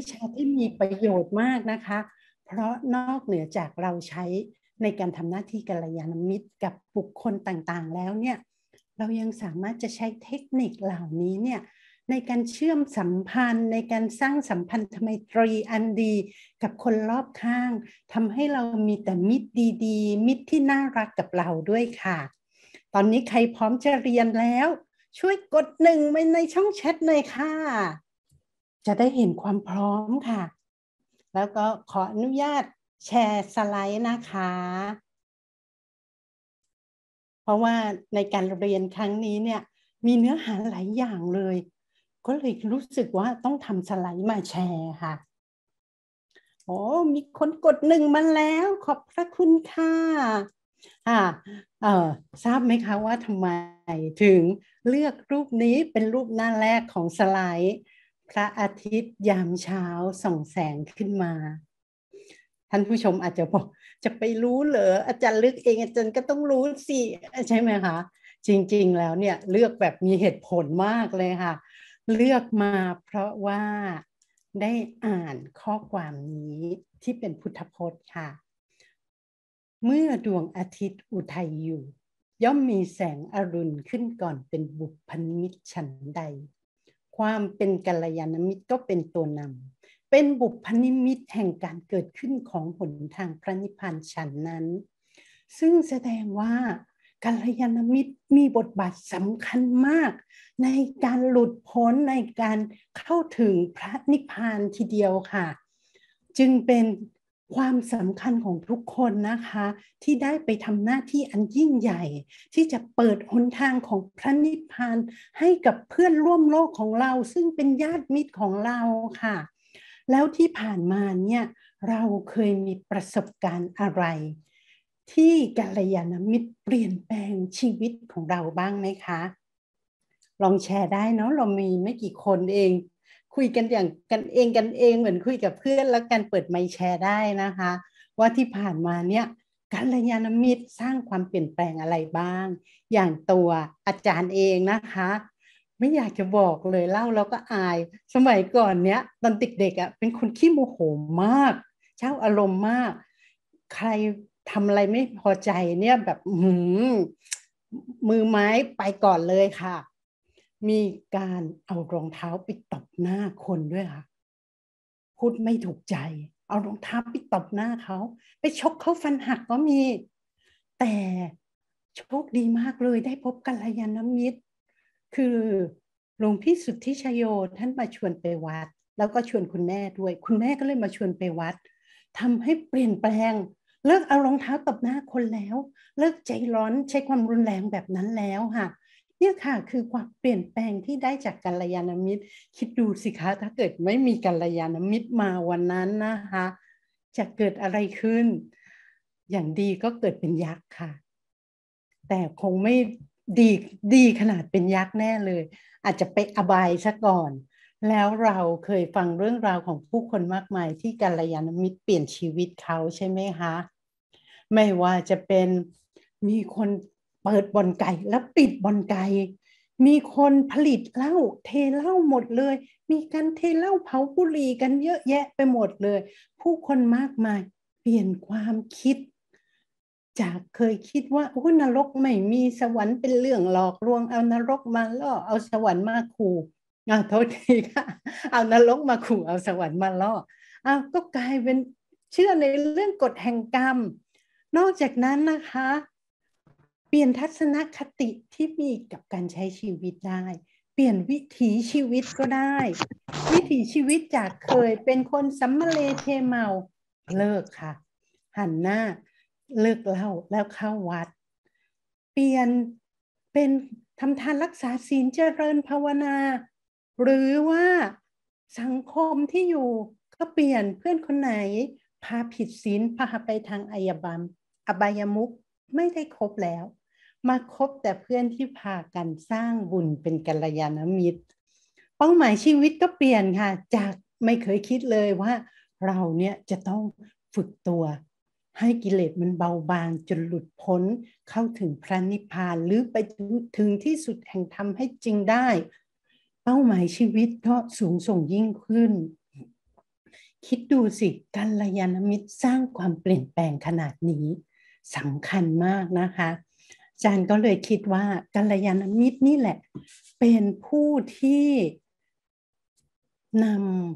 ิชาที่มีประโยชน์มากนะคะ เพราะนอกเหนือจากเราใช้ในการทำหน้าที่กัลยาณมิตรกับบุคคลต่างๆ แล้วเนี่ย เรายังสามารถจะใช้เทคนิคเหล่านี้เนี่ยในการเชื่อมสัมพันธ์ในการสร้างสัมพันธไมตรีอันดี กับคนรอบข้างทำให้เรามีแต่มิตรดี ๆ มิตรที่น่ารักกับเราด้วยค่ะ ตอนนี้ใครพร้อมจะเรียนแล้ว ช่วยกดหนึ่งไปในช่องแชทหน่อยค่ะจะได้เห็นความพร้อมค่ะ แล้วก็ขออนุญาตแชร์สไลด์นะคะ เพราะว่าในการเรียนครั้งนี้เนี่ยมีเนื้อหาหลายอย่างเลย ก็เลยรู้สึกว่าต้องทำสไลด์มาแชร์ค่ะ โอ้มีคนกดหนึ่งมาแล้ว ขอบพระคุณค่ะ อ่าเออทราบไหมคะว่าทำไมถึงเลือกรูปนี้เป็นรูปหน้าแรกของสไลด์พระอาทิตย์ยามเช้าส่องแสงขึ้นมา ท่านผู้ชมอาจจะบอกจะไปรู้เหรออาจารย์ลึกเองอาจารย์ก็ต้องรู้สิใช่ไหมคะจริงๆแล้วเนี่ยเลือกแบบมีเหตุผลมากเลยค่ะ เลือกมาเพราะว่าได้อ่านข้อความนี้ที่เป็นพุทธพจน์ค่ะ เมื่อดวงอาทิตย์อุทัยอยู่ ย่อมมีแสงอรุณขึ้นก่อนเป็นบุพนิชฉันใดความเป็นกัลยาณมิตรก็เป็นตัวนำเป็นบุพนิมิตแห่งการเกิดขึ้นของหนทางพระนิพพานฉันนั้น ซึ่งแสดงว่ากัลยาณมิตรมีบทบาทสำคัญมาก ในการหลุดพ้นในการเข้าถึงพระนิพพานทีเดียวค่ะ จึงเป็นความสำคัญของทุกคนนะคะ ที่ได้ไปทำหน้าที่อันยิ่งใหญ่ ที่จะเปิดหนทางของพระนิพพานให้กับเพื่อนร่วมโลกของเราซึ่งเป็นญาติมิตรของเราค่ะ แล้วที่ผ่านมาเนี่ยเราเคยมีประสบการณ์อะไร ที่กัลยาณมิตรเปลี่ยนแปลงชีวิตของเราบ้างไหมคะ ลองแชร์ได้เนาะเรามีไม่กี่คนเองคุยกันอย่างกันเองกันเองเหมือนคุยกับเพื่อน แล้วการเปิดไมค์แชร์ได้นะคะ ว่าที่ผ่านมาเนี่ยการรยานมิตรสร้างความเปลี่ยนแปลงอะไรบ้าง อย่างตัวอาจารย์เองนะคะ ไม่อยากจะบอกเลยเล่าแล้วก็อาย สมัยก่อนเนี้ยตอนติดเด็กอะ่ะเป็นคนขี้โมโหมากเช่าอารมณ์มาก ใครทำอะไรไม่พอใจเนี่ยแบบมือไม้ไปก่อนเลยค่ะมีการเอารองเท้าไปตบหน้าคนด้วยค่ะพูดไม่ถูกใจ เอารองเท้าไปตบหน้าเขาไปชกเขาฟันหักก็มี แต่โชคดีมากเลยได้พบกัลยาณมิตรคือหลวงพี่สุทธิชโยท่านมาชวนไปวัด แล้วก็ชวนคุณแม่ด้วย คุณแม่ก็เลยมาชวนไปวัด ทำให้เปลี่ยนแปลง เลิกเอารองเท้าตบหน้าคนแล้ว เลิกใจร้อนใช้ความรุนแรงแบบนั้นแล้วค่ะเนี่ยค่ะคือความเปลี่ยนแปลงที่ได้จากกัลยาณมิตรคิดดูสิคะถ้าเกิดไม่มีกัลยาณมิตรมาวันนั้นนะคะจะเกิดอะไรขึ้นอย่างดีก็เกิดเป็นยักษ์ค่ะแต่คงไม่ดี ดีขนาดเป็นยักษ์แน่เลย อาจจะไปอบายซะก่อน แล้วเราเคยฟังเรื่องราวของผู้คนมากมายที่กัลยาณมิตร เปลี่ยนชีวิตเขาใช่ไหมคะไม่ว่าจะเป็นมีคนเปิดบ่อนไก่แล้วปิดบ่อนไก่ มีคนผลิตเหล้าเทเหล้าหมดเลย มีการเทเหล้าเผาบุหรี่กันเยอะแยะไปหมดเลย ผู้คนมากมายเปลี่ยนความคิด จากเคยคิดว่าโอ้นรกไม่มีสวรรค์เป็นเรื่องหลอกลวงเอานรกมาล่อเอาสวรรค์มาขู่อาโทษทีค่ะ เอานรกมาขู่เอาสวรรค์มาล่ออ้าวก็กลายเป็นเชื่อในเรื่องกฎแห่งกรรม นอกจากนั้นนะคะเปลี่ยนทัศนคติที่มีกับการใช้ชีวิตได้ เปลี่ยนวิถีชีวิตก็ได้ วิถีชีวิตจากเคยเป็นคนสัมมาเลเทเมา เลิกค่ะ หันหน้าเลิกเล่าแล้วเข้าวัด เปลี่ยนเป็นทำทานรักษาศีลเจริญภาวนา หรือว่าสังคมที่อยู่ก็เปลี่ยนเพื่อนคนไหนพาผิดศีลพาไปทางอายบามอบายมุกไม่ได้ครบแล้วมาคบแต่เพื่อนที่พากันสร้างบุญเป็นกัลยาณมิตร เป้าหมายชีวิตก็เปลี่ยนค่ะ จากไม่เคยคิดเลยว่าเราเนี่ยจะต้องฝึกตัว ให้กิเลสมันเบาบางจนหลุดพ้น เข้าถึงพระนิพพาน หรือไปถึงที่สุดแห่งธรรมให้จริงได้ เป้าหมายชีวิตก็สูงส่งยิ่งขึ้น คิดดูสิกัลยาณมิตรสร้างความเปลี่ยนแปลงขนาดนี้สำคัญมากนะคะจารย์ก็เลยคิดว่ากัลยาณมิตรนี่แหละ เป็นผู้ที่น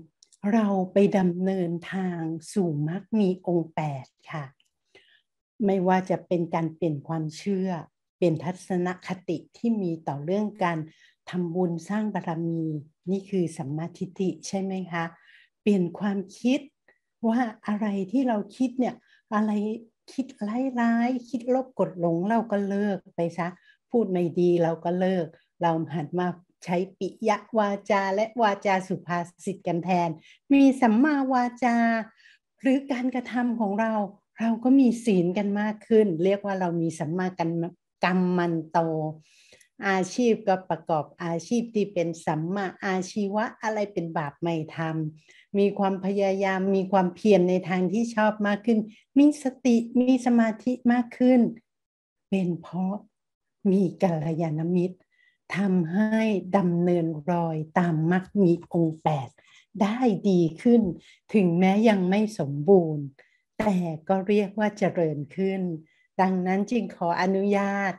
ำเราไปดำเนินทางสู่มรรคมีองค์แปดค่ะ ไม่ว่าจะเป็นการเปลี่ยนความเชื่อเปลี่ยนทัศนคติที่มีต่อเรื่องการทำบุญสร้างบารมี นี่คือสัมมาทิฏฐิใช่ไหมคะ เปลี่ยนความคิดว่าอะไรที่เราคิดเนี่ย อะไรคิดร้ายๆ คิดลบกดลงเราก็เลิกไปซะ พูดไม่ดีเราก็เลิก เราหันมาใช้ปิยะวาจาและวาจาสุภาษิตกันแทน มีสัมมาวาจา หรือการกระทำของเรา เราก็มีศีลกันมากขึ้น เรียกว่าเรามีสัมมากันกรรมมันโตอาชีพก็ประกอบอาชีพที่เป็นสัมมาอาชีวะอะไรเป็นบาปไม่ทำ มีความพยายามมีความเพียรในทางที่ชอบมากขึ้น มีสติมีสมาธิมากขึ้น เป็นเพราะมีกัลยาณมิตรทำให้ดำเนินรอยตามมรรคมีองค์แปดได้ดีขึ้น ถึงแม้ยังไม่สมบูรณ์ แต่ก็เรียกว่าเจริญขึ้น ดังนั้นจึงขออนุญาต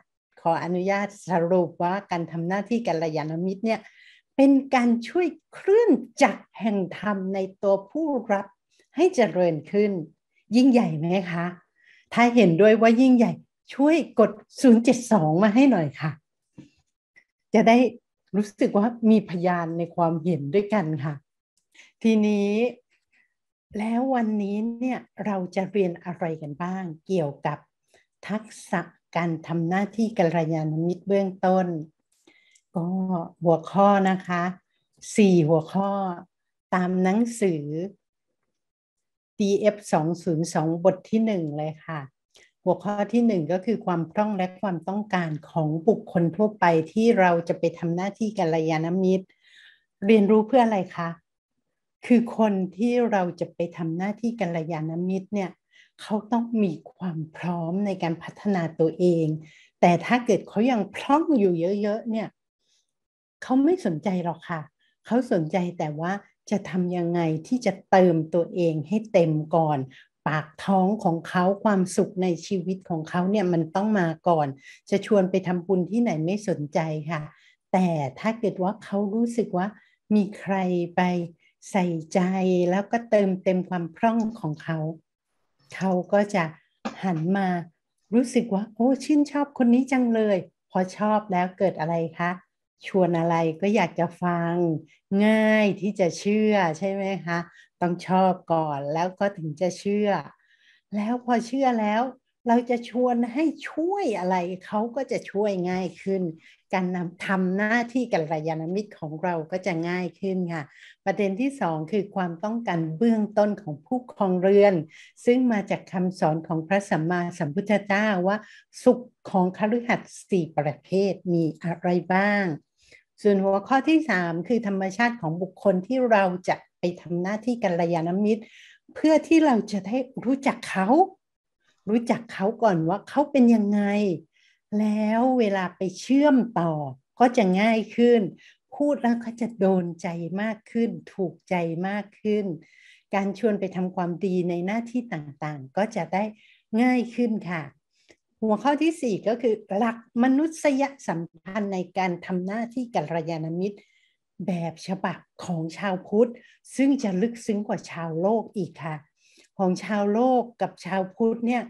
ขออนุญาตสรุปว่าการทำหน้าที่กัลยาณมิตรเนี่ย เป็นการช่วยเคลื่อนจักรแห่งธรรมในตัวผู้รับ ให้เจริญขึ้นยิ่งใหญ่ไหมคะ ถ้าเห็นด้วยว่ายิ่งใหญ่ช่วยกด 072 มาให้หน่อยค่ะ จะได้รู้สึกว่ามีพยานในความเห็นด้วยกันค่ะ ทีนี้แล้ววันนี้เนี่ยเราจะเรียนอะไรกันบ้างเกี่ยวกับทักษะการทำหน้าที่กัลยาณมิตรเบื้องต้น ก็หัวข้อนะคะสี่หัวข้อ ตามหนังสือ DF 2 0 2บทที่หนึ่งเลยค่ะ หัวข้อที่หนึ่งก็คือความร้องและความต้องการของบุคคลทั่วไปที่เราจะไปทำหน้าที่กัลยาณมิตรเรียนรู้เพื่ออะไรคะคือคนที่เราจะไปทำหน้าที่กัลยาณมิตรเนี่ยเขาต้องมีความพร้อมในการพัฒนาตัวเอง แต่ถ้าเกิดเขายังพร่องอยู่เยอะ ๆ เนี่ย เขาไม่สนใจหรอกค่ะ เขาสนใจแต่ว่าจะทำยังไงที่จะเติมตัวเองให้เต็มก่อน ปากท้องของเขาความสุขในชีวิตของเขาเนี่ยมันต้องมาก่อน จะชวนไปทำบุญที่ไหนไม่สนใจค่ะ แต่ถ้าเกิดว่าเขารู้สึกว่ามีใครไปใส่ใจแล้วก็เติมเต็มความพร่องของเขาเขาก็จะหันมารู้สึกว่าโอ้ชื่นชอบคนนี้จังเลย พอชอบแล้วเกิดอะไรคะ ชวนอะไรก็อยากจะฟังง่ายที่จะเชื่อ ใช่ไหมคะ ต้องชอบก่อนแล้วก็ถึงจะเชื่อ แล้วพอเชื่อแล้วเราจะชวนให้ช่วยอะไร เขาก็จะช่วยง่ายขึ้นการนำทำหน้าที่กัลยาณมิตรของเราก็จะง่ายขึ้นค่ะ ประเด็นที่2คือความต้องการเบื้องต้นของผู้ครองเรือนซึ่งมาจากคำสอนของพระสัมมาสัมพุทธเจ้าว่าสุขของคฤหัสถ์สี่ประเภทมีอะไรบ้าง ส่วนหัวข้อที่3คือธรรมชาติของบุคคลที่เราจะไปทำหน้าที่กัลยาณมิตร เพื่อที่เราจะได้รู้จักเขา รู้จักเขาก่อนว่าเขาเป็นยังไงแล้วเวลาไปเชื่อมต่อก็จะง่ายขึ้น พูดแล้วก็จะโดนใจมากขึ้นถูกใจมากขึ้น การชวนไปทำความดีในหน้าที่ต่างๆ ก็จะได้ง่ายขึ้นค่ะ หัวข้อที่ 4 ก็คือ หลักมนุษยสัมพันธ์ในการทำหน้าที่กัลยาณมิตร แบบฉบับของชาวพุทธ ซึ่งจะลึกซึ้งกว่าชาวโลกอีกค่ะ ของชาวโลกกับชาวพุทธเนี่ย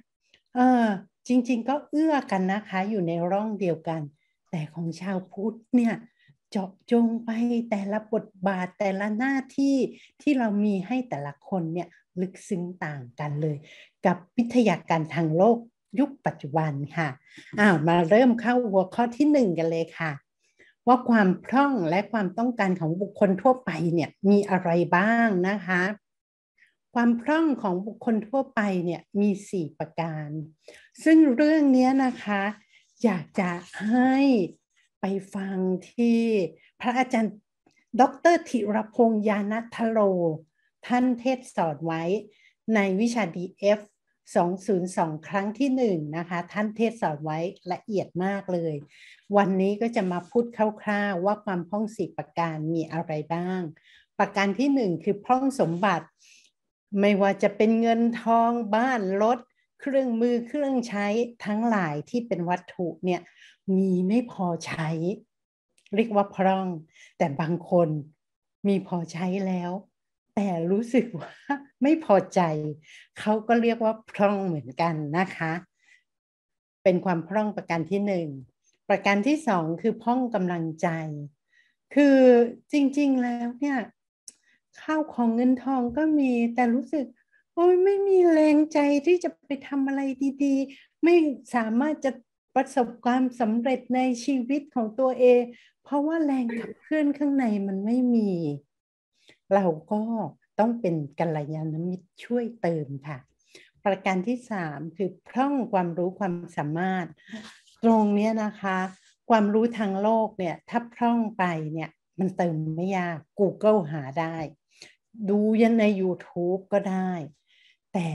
เออจริงๆก็เอื้อกันนะคะอยู่ในร่องเดียวกัน แต่ของชาวพุทธเนี่ยเจาะจงไปแต่ละบทบาทแต่ละหน้าที่ที่เรามีให้แต่ละคนเนี่ยลึกซึ้งต่างกันเลย กับวิทยาการทางโลก ยุคปัจจุบันค่ะอ้าวมาเริ่มเข้าหัวข้อที่หนึ่งกันเลยค่ะว่าความพร่องและความต้องการของบุคคลทั่วไปเนี่ยมีอะไรบ้างนะคะความพร่องของบุคคลทั่วไปเนี่ยมี 4 ประการ ซึ่งเรื่องนี้นะคะอยากจะให้ไปฟังที่พระอาจารย์ดรธิรพงษ์ยานัทโล ท่านเทศสอนไว้ในวิชา DF 202 ครั้งที่1นะคะท่านเทศสอนไว้ละเอียดมากเลย วันนี้ก็จะมาพูดคร่าวๆว่าความพร่องสีประการมีอะไรบ้าง ประการที่ 1 คือพร่องสมบัติไม่ว่าจะเป็นเงินทองบ้าน รถ เครื่องมือเครื่องใช้ทั้งหลายที่เป็นวัตถุเนี่ยมีไม่พอใช้ เรียกว่าพร่อง แต่บางคนมีพอใช้แล้ว แต่รู้สึกว่าไม่พอใจ เขาก็เรียกว่าพร่องเหมือนกันนะคะ เป็นความพร่องประการที่หนึ่ง ประการที่สองคือพร่องกำลังใจ คือจริงๆ แล้วเนี่ยข้าวของเงินทองก็มี แต่รู้สึก โอ้ยไม่มีแรงใจที่จะไปทำอะไรดีๆ ไม่สามารถจะประสบความสำเร็จในชีวิตของตัวเอง เพราะว่าแรงขับเคลื่อนข้างในมันไม่มี เราก็ต้องเป็นกัลยาณมิตรช่วยเติมค่ะ ประการที่สามคือพร่องความรู้ความสามารถตรงนี้นะคะ ความรู้ทางโลกเนี่ย ถ้าพร่องไปเนี่ย มันเติมไม่ยาก Google หาได้ดูยังใน YouTube ก็ได้ แต่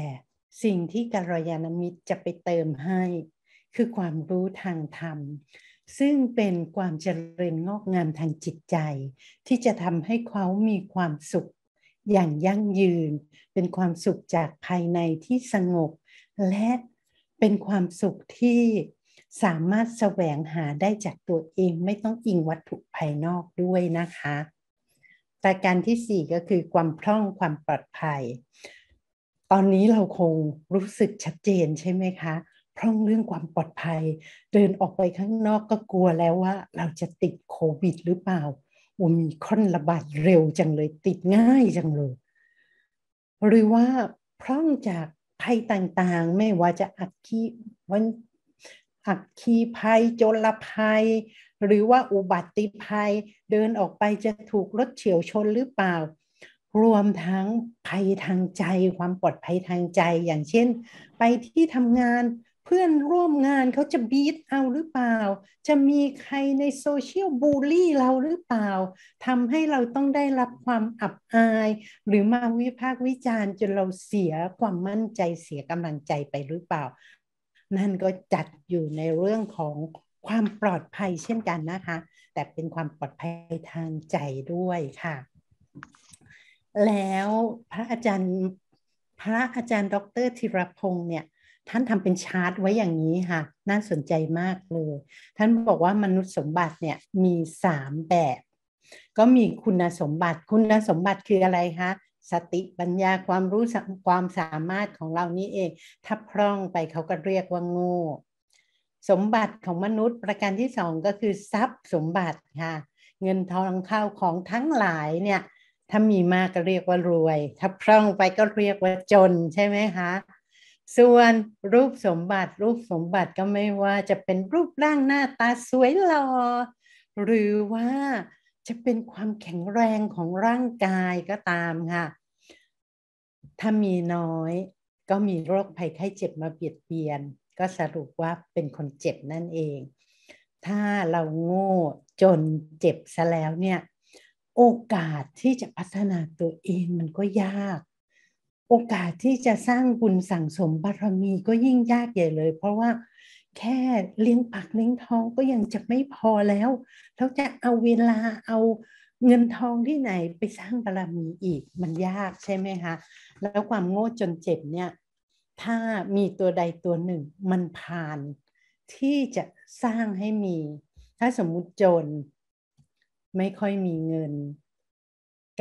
สิ่งที่กัลยาณมิตรจะไปเติมให้ คือความรู้ทางธรรม ซึ่งเป็นความเจริญงอกงามทางจิตใจ ที่จะทำให้เขามีความสุขอย่างยั่งยืน เป็นความสุขจากภายในที่สงบ และเป็นความสุขที่สามารถแสวงหาได้จากตัวเองไม่ต้องอิงวัตถุภายนอกด้วยนะคะประการที่ 4 ก็คือความพร่องความปลอดภัย ตอนนี้เราคงรู้สึกชัดเจนใช่ไหมคะ พร่องเรื่องความปลอดภัย เดินออกไปข้างนอกก็กลัวแล้วว่าเราจะติดโควิด หรือเปล่าโอมีค่อนระบาดเร็วจังเลยติดง่ายจังเลย หรือว่าพร่องจากภัยต่างๆ ไม่ว่าจะอักขีวันอักขีภัยโจรภัยหรือว่าอุบัติภัยเดินออกไปจะถูกรถเฉียวชนหรือเปล่า รวมทั้งภัยทางใจ ความปลอดภัยทางใจอย่างเช่น ไปที่ทำงานเพื่อนร่วมงานเขาจะบีทเอาหรือเปล่า จะมีใครในโซเชียลบูลลี่เราหรือเปล่าทำให้เราต้องได้รับความอับอาย หรือมาวิพากษ์วิจารณ์ จนเราเสียความมั่นใจเสียกำลังใจไปหรือเปล่า นั่นก็จัดอยู่ในเรื่องของความปลอดภัยเช่นกันนะคะ แต่เป็นความปลอดภัยทางใจด้วยค่ะ แล้วพระอาจารย์พระอาจารย์ดรธีรพงศ์เนี่ยท่านทำเป็นชาร์ตไว้อย่างนี้ค่ะน่าสนใจมากเลย ท่านบอกว่ามนุษย์สมบัติเนี่ยมีสามแบบก็มีคุณสมบัติคุณสมบัติคืออะไรคะสติปัญญาความรู้ความสามารถของเรานี้เอง ถ้าพร่องไปเขาก็เรียกว่าโงสมบัติของมนุษย์ประการที่สองก็คือทรัพย์สมบัติค่ะ เงินทองข้าวของทั้งหลายเนี่ยถ้ามีมากก็เรียกว่ารวยถ้าพร่องไปก็เรียกว่าจนใช่ไหมคะส่วนรูปสมบัติรูปสมบัติก็ไม่ว่าจะเป็นรูปร่างหน้าตาสวยหลอ่อหรือว่าจะเป็นความแข็งแรงของร่างกายก็ตามค่ะถ้ามีน้อยก็มีโรคภัยไข้เจ็บมาเบียดเบียนก็สรุปว่าเป็นคนเจ็บนั่นเอง ถ้าเราโง่จนเจ็บซะแล้วเนี่ย โอกาสที่จะพัฒนาตัวเองมันก็ยาก โอกาสที่จะสร้างบุญสั่งสมบารมีก็ยิ่งยากใหญ่เลยเพราะว่าแค่เลี้ยงปากเลี้ยงท้องก็ยังจะไม่พอแล้วแล้วจะเอาเวลาเอาเงินทองที่ไหนไปสร้างบารมีอีกมันยากใช่ไหมคะแล้วความโง่จนเจ็บเนี่ยถ้ามีตัวใดตัวหนึ่ง มันผ่านที่จะสร้างให้มี ถ้าสมมุติจน ไม่ค่อยมีเงิน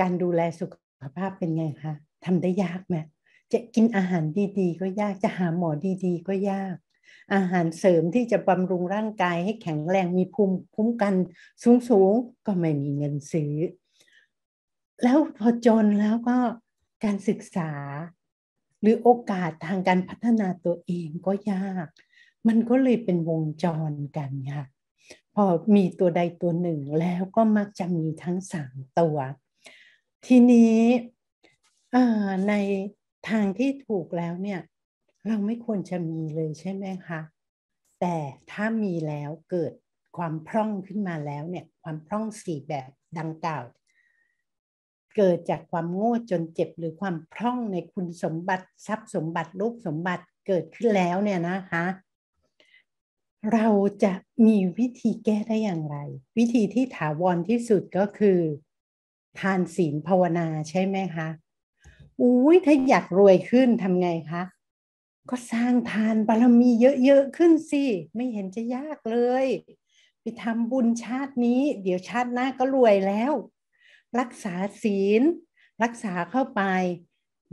การดูแลสุขภาพเป็นไงคะทำได้ยากไหมจะกินอาหารดีๆ ก็ยาก จะหาหมอดีๆ ก็ยาก อาหารเสริมที่จะบำรุงร่างกายให้แข็งแรงมีภูมิคุ้มกันสูงๆก็ไม่มีเงินซื้อ แล้วพอจนแล้วก็การศึกษาหรือโอกาสทางการพัฒนาตัวเองก็ยาก มันก็เลยเป็นวงจรกันค่ะ พอมีตัวใดตัวหนึ่งแล้วก็มักจะมีทั้งสามตัว ทีนี้ในทางที่ถูกแล้วเนี่ยเราไม่ควรจะมีเลยใช่ไหมคะ แต่ถ้ามีแล้วเกิดความพร่องขึ้นมาแล้วเนี่ยความพร่องสี่แบบดังกล่าวเกิดจากความโง่จนเจ็บหรือความพร่องในคุณสมบัติทรัพย์สมบัติลูกสมบัติเกิดขึ้นแล้วเนี่ยนะคะ เราจะมีวิธีแก้ได้อย่างไร วิธีที่ถาวรที่สุดก็คือ ทานศีลภาวนาใช่ไหมคะ อุ้ยถ้าอยากรวยขึ้นทำไงคะ ก็สร้างทานบารมีเยอะๆขึ้นสิ ไม่เห็นจะยากเลย ไปทำบุญชาตินี้เดี๋ยวชาติหน้าก็รวยแล้วรักษาศีลรักษาเข้าไป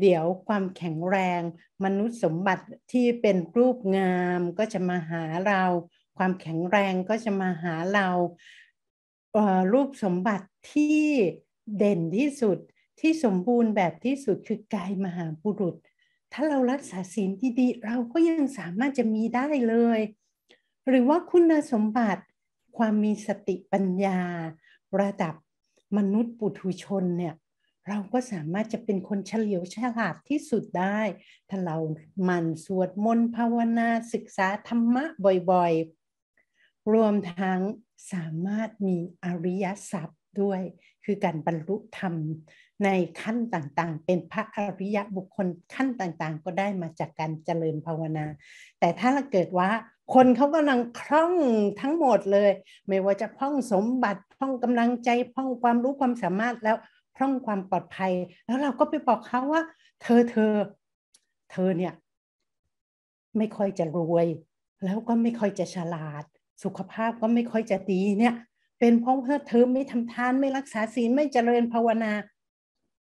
เดี๋ยวความแข็งแรง มนุษย์สมบัติที่เป็นรูปงาม ก็จะมาหาเรา ความแข็งแรงก็จะมาหาเรา รูปสมบัติที่เด่นที่สุดที่สมบูรณ์แบบที่สุดคือกายมหาบุรุษ ถ้าเรารักษาศีลดีๆดี เราก็ยังสามารถจะมีได้เลย หรือว่าคุณสมบัติความมีสติปัญญาระดับมนุษย์ปุถุชนเนี่ย เราก็สามารถจะเป็นคนเฉลียวฉลาดที่สุดได้ ถ้าเราหมั่นสวดมนต์ภาวนาศึกษาธรรมะบ่อยๆ รวมทั้งสามารถมีอริยทรัพย์ด้วย คือการบรรลุธรรมในขั้นต่างๆ เป็นพระอริยบุคคลขั้นต่างๆ ก็ได้มาจากการเจริญภาวนา แต่ถ้าเกิดว่าคนเขากำลังคล่องทั้งหมดเลย ไม่ว่าจะพร่องสมบัติพร่องกำลังใจพร่องความรู้ความสามารถแล้วพร่องความปลอดภัย แล้วเราก็ไปบอกเขาว่า เธอเธอ เธอเนี่ย ไม่ค่อยจะรวย แล้วก็ไม่ค่อยจะฉลาด สุขภาพก็ไม่ค่อยจะดีเนี่ย เป็นเพราะเธอไม่ทำทานไม่รักษาศีลไม่เจริญภาวนา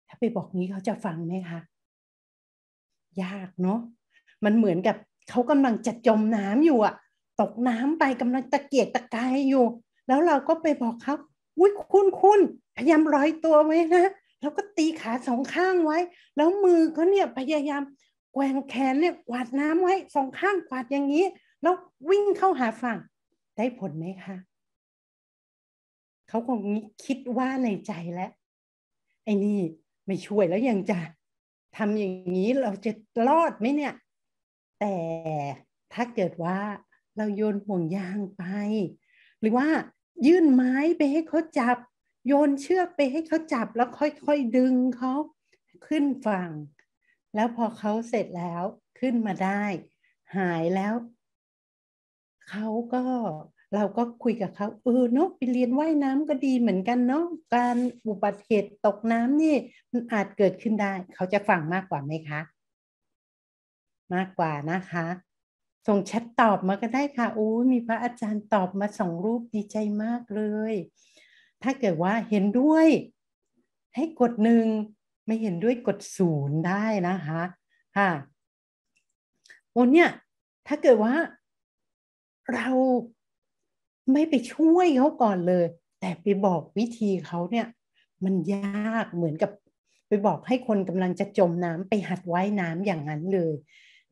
ถ้าไปบอกงี้เขาจะฟังไหมคะยากเนาะมันเหมือนกับเขากำลังจะจมน้ำอยู่อะตกน้ำไปกำลังตะเกียกตะกายอยู่ แล้วเราก็ไปบอกเขาอุ้ยคุณคุณพยายามร้อยตัวไว้นะแล้วก็ตีขาสองข้างไว้ แล้วมือเขาเนี่ย พยายาม แกว่งแขนเนี่ยกวาดน้ำไว้ สองข้างกวาดอย่างนี้ แล้ววิ่งเข้าหาฝั่ง ได้ผลไหมคะเขาคงคิดว่าในใจแล้ว ไอ้นี่ไม่ช่วยแล้วยังจะทำอย่างนี้เราจะรอดไหมเนี่ยแต่ถ้าเกิดว่าเราโยนห่วงยางไป หรือว่ายื่นไม้ไปให้เขาจับ โยนเชือกไปให้เขาจับแล้วค่อยๆ ดึงเขาขึ้นฝั่ง แล้วพอเขาเสร็จแล้วขึ้นมาได้หายแล้วเขาก็เราก็คุยกับเขาเออเนาะไปเรียนว่ายน้ำก็ดีเหมือนกันเนาะ การอุบัติเหตุตกน้ำนี่มันอาจเกิดขึ้นได้ เขาจะฟังมากกว่าไหมคะมากกว่านะคะส่งแชทตอบมาก็ได้ค่ะอู้มีพระอาจารย์ตอบมาสองรูปดีใจมากเลย ถ้าเกิดว่าเห็นด้วย ให้กดหนึ่งไม่เห็นด้วยกดศูนย์ได้นะคะค่ะโอนเนี่ยถ้าเกิดว่าเราไม่ไปช่วยเขาก่อนเลย แต่ไปบอกวิธีเขาเนี่ย มันยากเหมือนกับ ไปบอกให้คนกำลังจะจมน้ำไปหัดว่ายน้ำอย่างนั้นเลย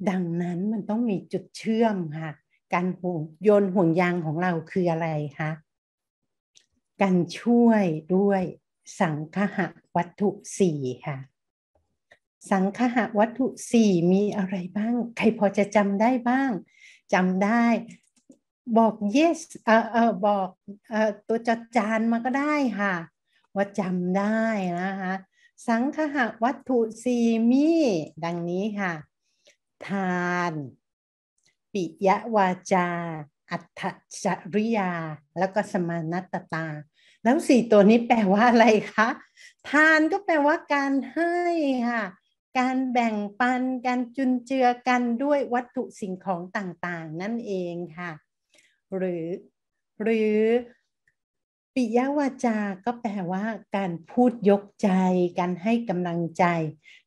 ดังนั้นมันต้องมีจุดเชื่อมค่ะ การห่วงโยนห่วงยางของเราคืออะไรคะการช่วยด้วยสังคหะวัตถุสี่ค่ะ สังคหะวัตถุสี่มีอะไรบ้าง ใครพอจะจำได้บ้างจำได้ บอก yes เออเออบอกเออตัวจัดจานมาก็ได้ค่ะว่าจำได้นะคะสังคหะวัตถุสี่มี ดังนี้ค่ะทาน ปิยวาจา อัตถจริยา แล้วก็สมานัตตาแล้วสี่ตัวนี้แปลว่าอะไรคะทานก็แปลว่าการให้ค่ะการแบ่งปัน การจุนเจือกันด้วยวัตถุสิ่งของต่างๆ นั่นเองค่ะหรือหรือปิยวาจาก็แปลว่า การพูดยกใจ การให้กำลังใจ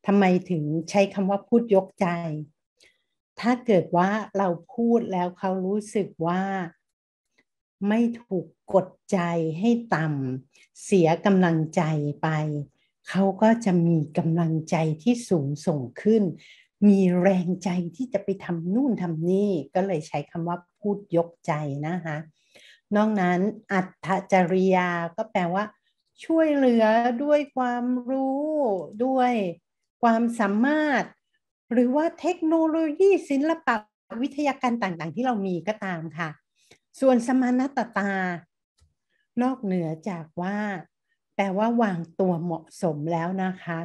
ทำไมถึงใช้คำว่าพูดยกใจถ้าเกิดว่าเราพูดแล้วเขารู้สึกว่า ไม่ถูกกดใจให้ต่ำเสียกำลังใจไป เขาก็จะมีกำลังใจที่สูงส่งขึ้น มีแรงใจที่จะไปทำนู่นทำนี่ ก็เลยใช้คำว่าพูดยกใจนะคะนอกนั้นอัตจริยาก็แปลว่า ช่วยเหลือด้วยความรู้ ด้วยความสามารถหรือว่าเทคโนโลยีศิลปะวิทยาการต่างๆ ที่เรามีก็ตามค่ะ ส่วนสมานตตา นอกเหนือจากว่า แปลว่าวางตัวเหมาะสมแล้วนะคะ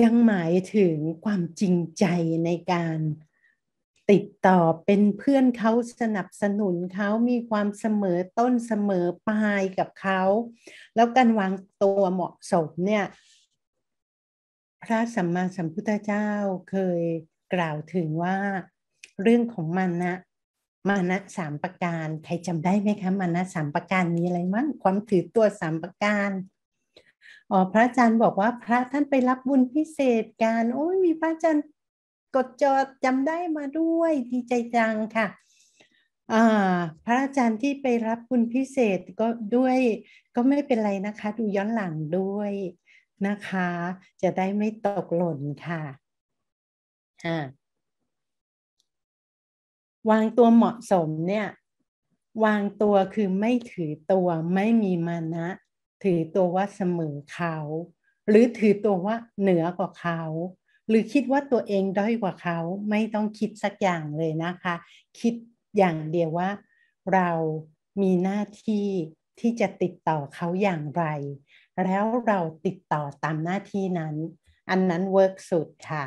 ยังหมายถึงความจริงใจในการติดต่อเป็นเพื่อนเขาสนับสนุนเขามีความเสมอต้นเสมอปลายกับเขาแล้วการวางตัวเหมาะสมเนี่ยพระสัมมาสัมพุทธเจ้าเคยกล่าวถึงว่าเรื่องของมันนะมานะสามประการ ใครจำได้ไหมคะมานะสามประการมีอะไรมั้งความถือตัวสามประการอ๋อพระอาจารย์บอกว่า พระท่านไปรับบุญพิเศษการ โอ้ยมีพระอาจารย์กดจอจำได้มาด้วย ดีใจจังค่ะอ่าพระอาจารย์ที่ไปรับบุญพิเศษก็ด้วย ก็ไม่เป็นไรนะคะ ดูย้อนหลังด้วยนะคะจะได้ไม่ตกหล่นค่ะอ่าวางตัวเหมาะสมเนี่ยวางตัวคือไม่ถือตัวไม่มีมานะ ถือตัวว่าเสมอเขาหรือถือตัวว่าเหนือกว่าเขาหรือคิดว่าตัวเองด้อยกว่าเขาไม่ต้องคิดสักอย่างเลยนะคะ คิดอย่างเดียวว่า เรามีหน้าที่ที่จะติดต่อเขาอย่างไรแล้วเราติดต่อตามหน้าที่นั้น อันนั้นเวิร์กสุดค่ะ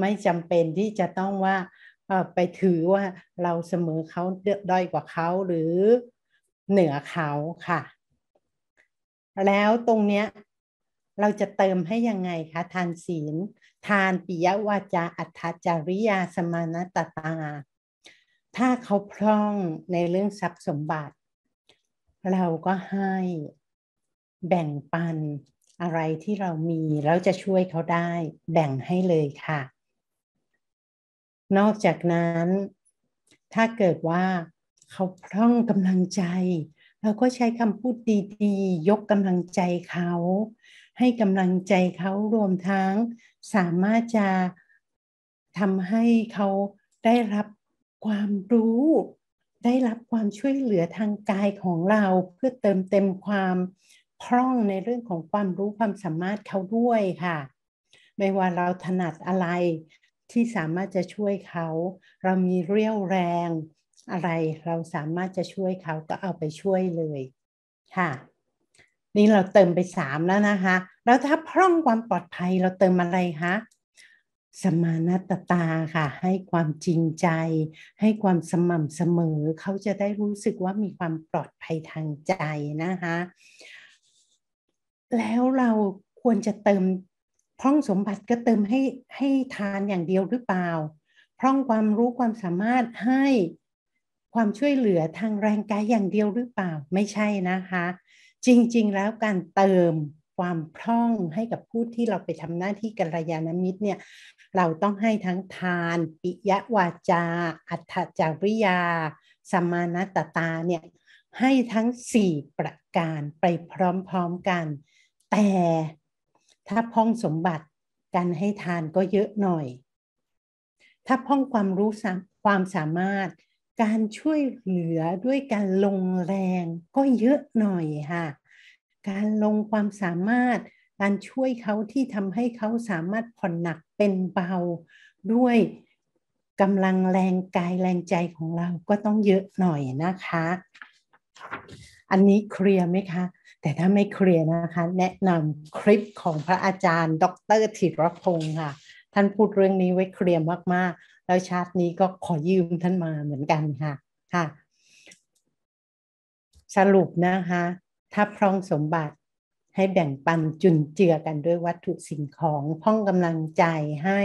ไม่จำเป็นที่จะต้องว่าไปถือว่าเราเสมอเขาด้อยกว่าเขาหรือเหนือเขาค่ะ แล้วตรงเนี้ยเราจะเติมให้ยังไงคะทานศีลทานปิยวาจาอัธจาริยาสมานตตา ถ้าเขาพร่องในเรื่องทรัพย์สมบัติ เราก็ให้แบ่งปันอะไรที่เรามีแล้วจะช่วยเขาได้ แบ่งให้เลยค่ะ นอกจากนั้น ถ้าเกิดว่า เขาพร่องกำลังใจ เราก็ใช้คำพูดดีๆ ยกกำลังใจเขา ให้กำลังใจเขารวมทั้ง สามารถจะทำให้เขาได้รับความรู้ ได้รับความช่วยเหลือทางกายของเราเพื่อเติมเต็มความพร่องในเรื่องของความรู้ความสามารถเขาด้วยค่ะ ไม่ว่าเราถนัดอะไรที่สามารถจะช่วยเขา เรามีเรี่ยวแรงอะไรเราสามารถจะช่วยเขาก็เอาไปช่วยเลยค่ะ นี่เราเติมไปสามแล้วนะคะแล้วถ้าพร่องความปลอดภัยเราเติมอะไรคะสมานัตตาค่ะ ให้ความจริงใจให้ความสม่ำเสมอเขาจะได้รู้สึกว่ามีความปลอดภัยทางใจนะคะแล้วเราควรจะเติมพร่องสมบัติก็เติมให้ให้ทานอย่างเดียวหรือเปล่าพร่องความรู้ความสามารถให้ความช่วยเหลือทางแรงกายอย่างเดียวหรือเปล่าไม่ใช่นะคะ จริงๆแล้วการเติมความพร่องให้กับผู้ที่เราไปทำหน้าที่กัลยาณมิตรเนี่ยเราต้องให้ทั้งทาน ปิยวาจา อัตจาริยา สมานตตาเนี่ยให้ทั้ง4ประการไปพร้อมๆกันแต่ถ้าพ้องสมบัติการให้ทานก็เยอะหน่อย ถ้าพ้องความรู้ความสามารถการช่วยเหลือด้วยการลงแรงก็เยอะหน่อยค่ะ การลงความสามารถ การช่วยเขาที่ทำให้เขาสามารถผ่อนหนักเป็นเบาด้วยกำลังแรงกายแรงใจของเราก็ต้องเยอะหน่อยนะคะอันนี้เคลียร์ไหมคะ แต่ถ้าไม่เคลียร์นะคะ แนะนำคลิปของพระอาจารย์ ดรธีรพงศ์ค่ะ ท่านพูดเรื่องนี้ไว้เคลียร์มากๆ แล้วชาตินี้ก็ขอยืมท่านมาเหมือนกันค่ะค่ะ สรุปนะคะ ถ้าพร่องสมบัติให้แบ่งปันจุนเจือกันด้วยวัตถุสิ่งของพ่องกำลังใจให้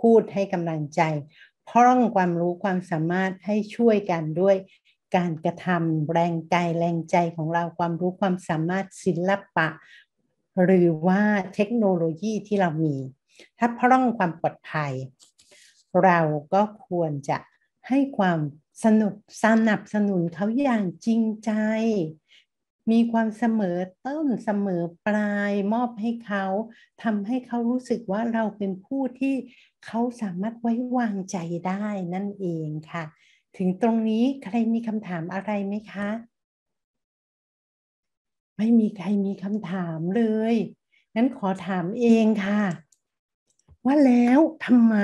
พูดให้กำลังใจพร่องความรู้ความสามารถให้ช่วยกันด้วยการกระทำแรงกายแรงใจของเราความรู้ความสามารถศิลปะ หรือว่าเทคโนโลยีที่เรามี ถ้าพร่องความปลอดภัย เราก็ควรจะให้ความสนุกสนับสนุนเขาอย่างจริงใจ มีความเสมอต้นเสมอปลายมอบให้เขาทำให้เขารู้สึกว่าเราเป็นผู้ที่เขาสามารถไว้วางใจได้นั่นเองค่ะถึงตรงนี้ใครมีคำถามอะไรไหมคะ ไม่มีใครมีคำถามเลยงั้นขอถามเองค่ะว่าแล้วทำไม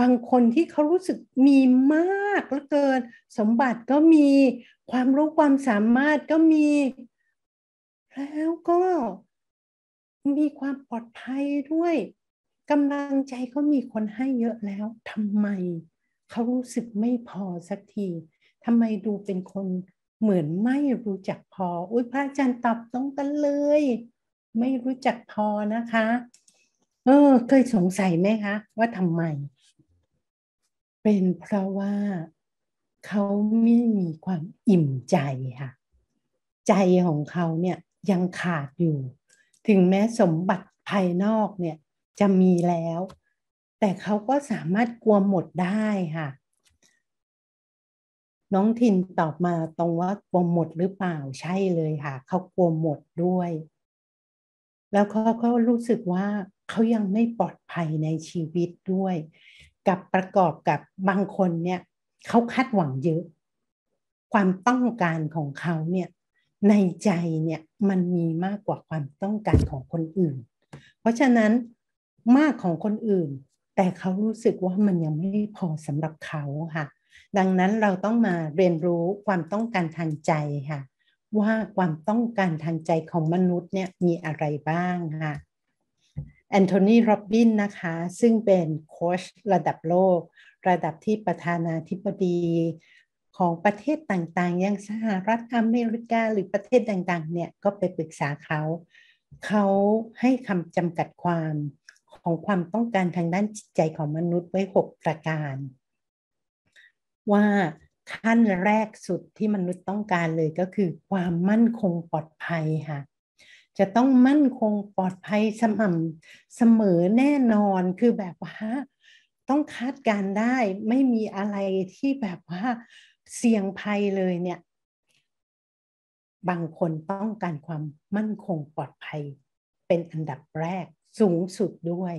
บางคนที่เขารู้สึกมีมากเหลือเกิน สมบัติก็มีความรู้ความสามารถก็มี แล้วก็ มีความปลอดภัยด้วยกำลังใจก็มีคนให้เยอะแล้วทำไมเขารู้สึกไม่พอสักที ทำไมดูเป็นคนเหมือนไม่รู้จักพอ อุ้ยพระอาจารย์ตอบตรงกันเลย ไม่รู้จักพอนะคะ เออเคยสงสัยไหมคะว่าทำไม เป็นเพราะว่าเขาไม่มีความอิ่มใจค่ะ ใจของเขาเนี่ยยังขาดอยู่ ถึงแม้สมบัติภายนอกเนี่ยจะมีแล้วแต่เขาก็สามารถกลัวหมดได้ค่ะ น้องทินตอบมาตรงว่ากลัวหมดหรือเปล่าใช่เลยค่ะเขากลัวหมดด้วย แล้วเขาก็รู้สึกว่าเขายังไม่ปลอดภัยในชีวิตด้วย กับประกอบกับบางคนเนี่ยเขาคาดหวังเยอะ ความต้องการของเขาเนี่ยในใจเนี่ยมันมีมากกว่าความต้องการของคนอื่น เพราะฉะนั้นมากของคนอื่นแต่เขารู้สึกว่ามันยังไม่พอสำหรับเขาค่ะดังนั้นเราต้องมาเรียนรู้ความต้องการทางใจค่ะว่าความต้องการทางใจของมนุษย์เนี่ยมีอะไรบ้างค่ะแอนโทนีโรบบินนะคะ ซึ่งเป็นโค้ชระดับโลก ระดับที่ประธานาธิบดี ของประเทศต่างๆอย่างสหรัฐอเมริกา หรือประเทศต่างๆ เนี่ย ก็ไปปรึกษาเขา เขาให้คำจำกัดความของความต้องการทางด้านจิตใจของมนุษย์ไว้ 6 ประการ ว่าขั้นแรกสุดที่มนุษย์ต้องการเลยก็คือความมั่นคงปลอดภัยค่ะจะต้องมั่นคงปลอดภัยสม่ำเสมอแน่นอนคือแบบว่าต้องคาดการได้ไม่มีอะไรที่แบบว่าเสี่ยงภัยเลยเนี่ยบางคนต้องการความมั่นคงปลอดภัยเป็นอันดับแรกสูงสุดด้วย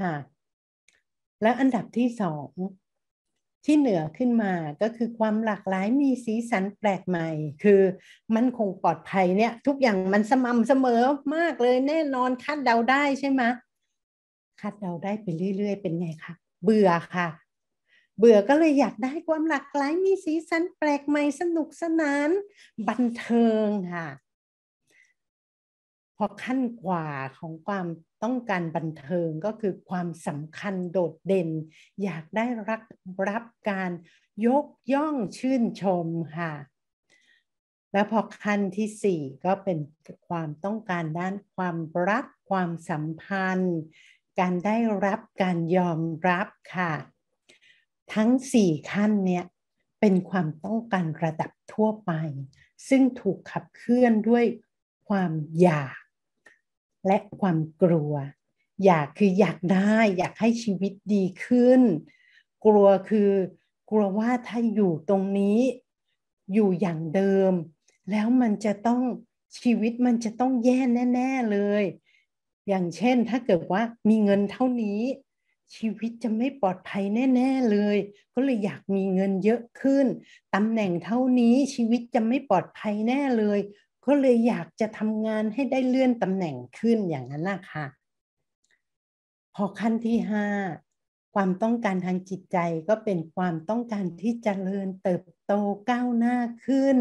ค่ะ และอันดับที่สอง ที่เหนือขึ้นมาก็คือความหลากหลายมีสีสันแปลกใหม่ คือมันคงปลอดภัยเนี่ย ทุกอย่างมันสม่ำเสมอมากเลยแน่นอนคาดเดาได้ใช่ไหมคาดเดาได้ไปเรื่อย ๆเป็นไงคะ เบื่อค่ะ เบื่อก็เลยอยากได้ความหลากหลายมีสีสันแปลกใหม่สนุกสนานบันเทิงค่ะพอขั้นกว่าของความต้องการบันเทิงก็คือความสำคัญโดดเด่น อยากได้รับรับการยกย่องชื่นชมค่ะและพอขั้นที่ 4 ก็เป็นความต้องการด้านความรักความสัมพันธ์การได้รับการยอมรับค่ะ ทั้ง 4 ขั้นเนี่ยเป็นความต้องการระดับทั่วไป ซึ่งถูกขับเคลื่อนด้วยความอยากและความกลัว อยากคืออยากได้ อยากให้ชีวิตดีขึ้น กลัวคือ กลัวว่าถ้าอยู่ตรงนี้ อยู่อย่างเดิม แล้วมันจะต้องชีวิตมันจะต้องแย่แน่ๆเลย อย่างเช่นถ้าเกิดว่ามีเงินเท่านี้ ชีวิตจะไม่ปลอดภัยแน่ๆเลย ก็เลยอยากมีเงินเยอะขึ้นตำแหน่งเท่านี้ชีวิตจะไม่ปลอดภัยแน่เลยก็เลยอยากจะทำงานให้ได้เลื่อนตำแหน่งขึ้นอย่างนั้นนะคะพอขั้นที่ห้าความต้องการทางจิตใจก็เป็นความต้องการที่จเจริญเติบโตก้าวหน้าขึ้น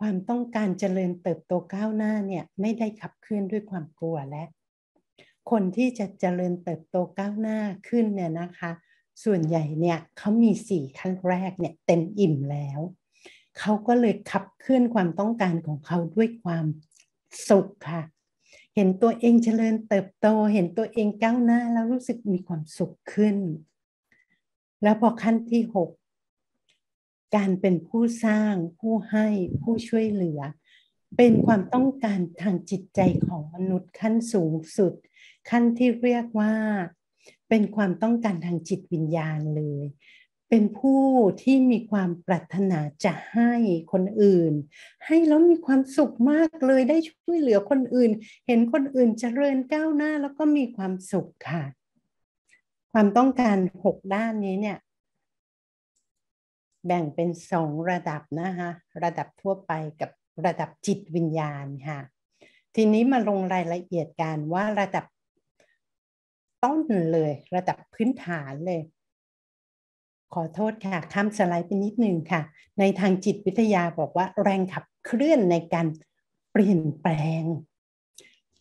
ความต้องการจเจริญเติบโตก้าวหน้าเนี่ยไม่ได้ขับเคลื่อนด้วยความกลัวและ คนที่จะจะเจริญเติบโตก้าวหน้าขึ้นเนี่ยนะคะ ส่วนใหญ่เนี่ยเขามีสี่ขั้นแรกเนี่ยเต็มอิ่มแล้วเขาก็เลยขับเคลื่อนความต้องการของเขาด้วยความสุขค่ะ เห็นตัวเองเจริญเติบโตเห็นตัวเองก้าวหน้าแล้วรู้สึกมีความสุขขึ้น แล้วพอขั้นที่ 6 การเป็นผู้สร้างผู้ให้ผู้ช่วยเหลือ เป็นความต้องการทางจิตใจของมนุษย์ขั้นสูงสุด ขั้นที่เรียกว่าเป็นความต้องการทางจิตวิญญาณเลยเป็นผู้ที่มีความปรารถนาจะให้คนอื่น ให้แล้วมีความสุขมากเลยได้ช่วยเหลือคนอื่น เห็นคนอื่นเจริญก้าวหน้าแล้วก็มีความสุขค่ะ ความต้องการหกด้านนี้เนี่ย แบ่งเป็นสองระดับนะคะ ระดับทั่วไปกับระดับจิตวิญญาณค่ะทีนี้มาลงรายละเอียดกันว่าระดับต้นเลย ระดับพื้นฐานเลยขอโทษค่ะข้ามสไลด์ไปนิดนึงค่ะ ในทางจิตวิทยาบอกว่า แรงขับเคลื่อนในการเปลี่ยนแปลง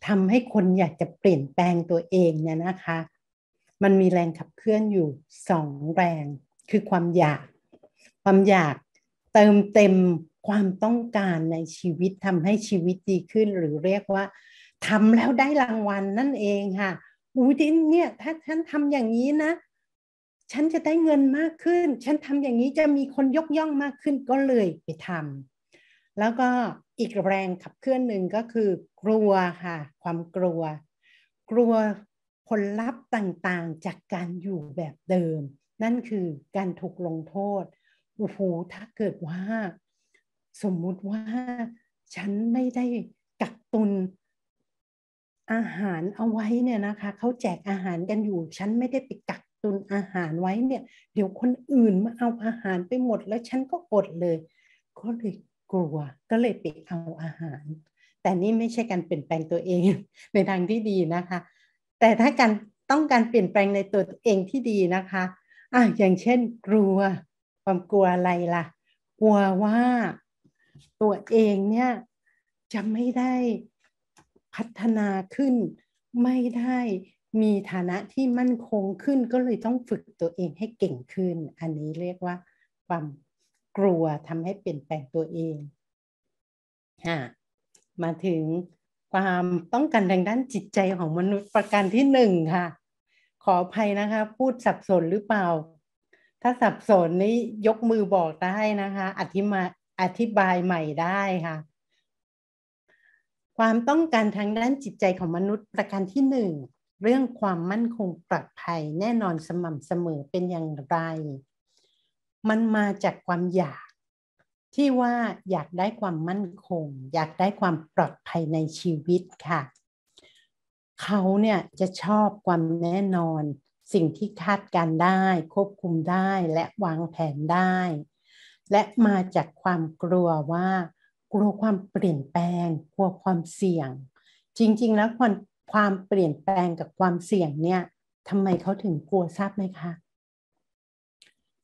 ทำให้คนอยากจะเปลี่ยนแปลงตัวเองเนี่ยนะคะ มันมีแรงขับเคลื่อนอยู่สองแรง คือความอยาก ความอยากเติมเต็มความต้องการในชีวิตทำให้ชีวิตดีขึ้น หรือเรียกว่าทำแล้วได้รางวัลนั่นเองค่ะอุ้ยินเนี่ยถ้าท่านทำอย่างนี้นะฉันจะได้เงินมากขึ้น ฉันทำอย่างนี้จะมีคนยกย่องมากขึ้นก็เลยไปทำแล้วก็อีกแรงขับเคลื่อนหนึ่งก็คือ กลัวค่ะความกลัว กลัวผลลัพธ์ต่างๆ จากการอยู่แบบเดิม นั่นคือการถูกลงโทษโอ้โหถ้าเกิดว่า สมมุติว่าฉันไม่ได้กักตุน อาหารเอาไว้เนี่ยนะคะเขาแจกอาหารกันอยู่ ฉันไม่ได้ไปกักุนอาหารไว้เนี่ยเดี๋ยวคนอื่นมาเอาอาหารไปหมด แล้วฉันก็อดเลยก็เลยกลัวก็เลยไปเอาอาหาร แต่นี่ไม่ใช่การเปลี่ยนแปลงตัวเองในทางที่ดีนะคะ แต่ถ้าการต้องการเปลี่ยนแปลงในตัวเองที่ดีนะคะอ่ะอย่างเช่น กลัวความกลัวอะไรล่ะ กลัวว่าตัวเองเนี่ยจะไม่ได้พัฒนาขึ้นไม่ได้มีฐานะที่มั่น คง ขึ้นก็เลย ต้องฝึกตัวเองให้เก่งขึ้น อันนี้เรียกว่าความกลัวทำให้เปลี่ยนแปลงตัวเองะมาถึงความต้องการทางด้านจิตใจของมนุษย์ประการที่หนึ่งค่ะ ขออภัย นะ คะพูดสับสนหรือเปล่า ถ้าสับสนนี้ยกมือบอกได้นะคะอธิมาอธิบายใหม่ได้ค่ะ ความต้องการทางด้านจิตใจของมนุษย์ประการที่หนึ่งเรื่องความมั่นคงปลอดภัยแน่นอนสม่ำเสมอเป็นอย่างไร มันมาจากความอยาก ที่ว่าอยากได้ความมั่นคง อยากได้ความปลอดภัยในชีวิตค่ะเขาเนี่ยจะชอบความแน่นอน สิ่งที่คาดการได้ ควบคุมได้และวางแผนได้ และมาจากความกลัวว่า กลัวความเปลี่ยนแปลงกลัวความเสี่ยง จริง ๆ แล้วความความเปลี่ยนแปลงกับความเสี่ยงเนี่ยทำไมเขาถึงกลัวทราบไหมคะ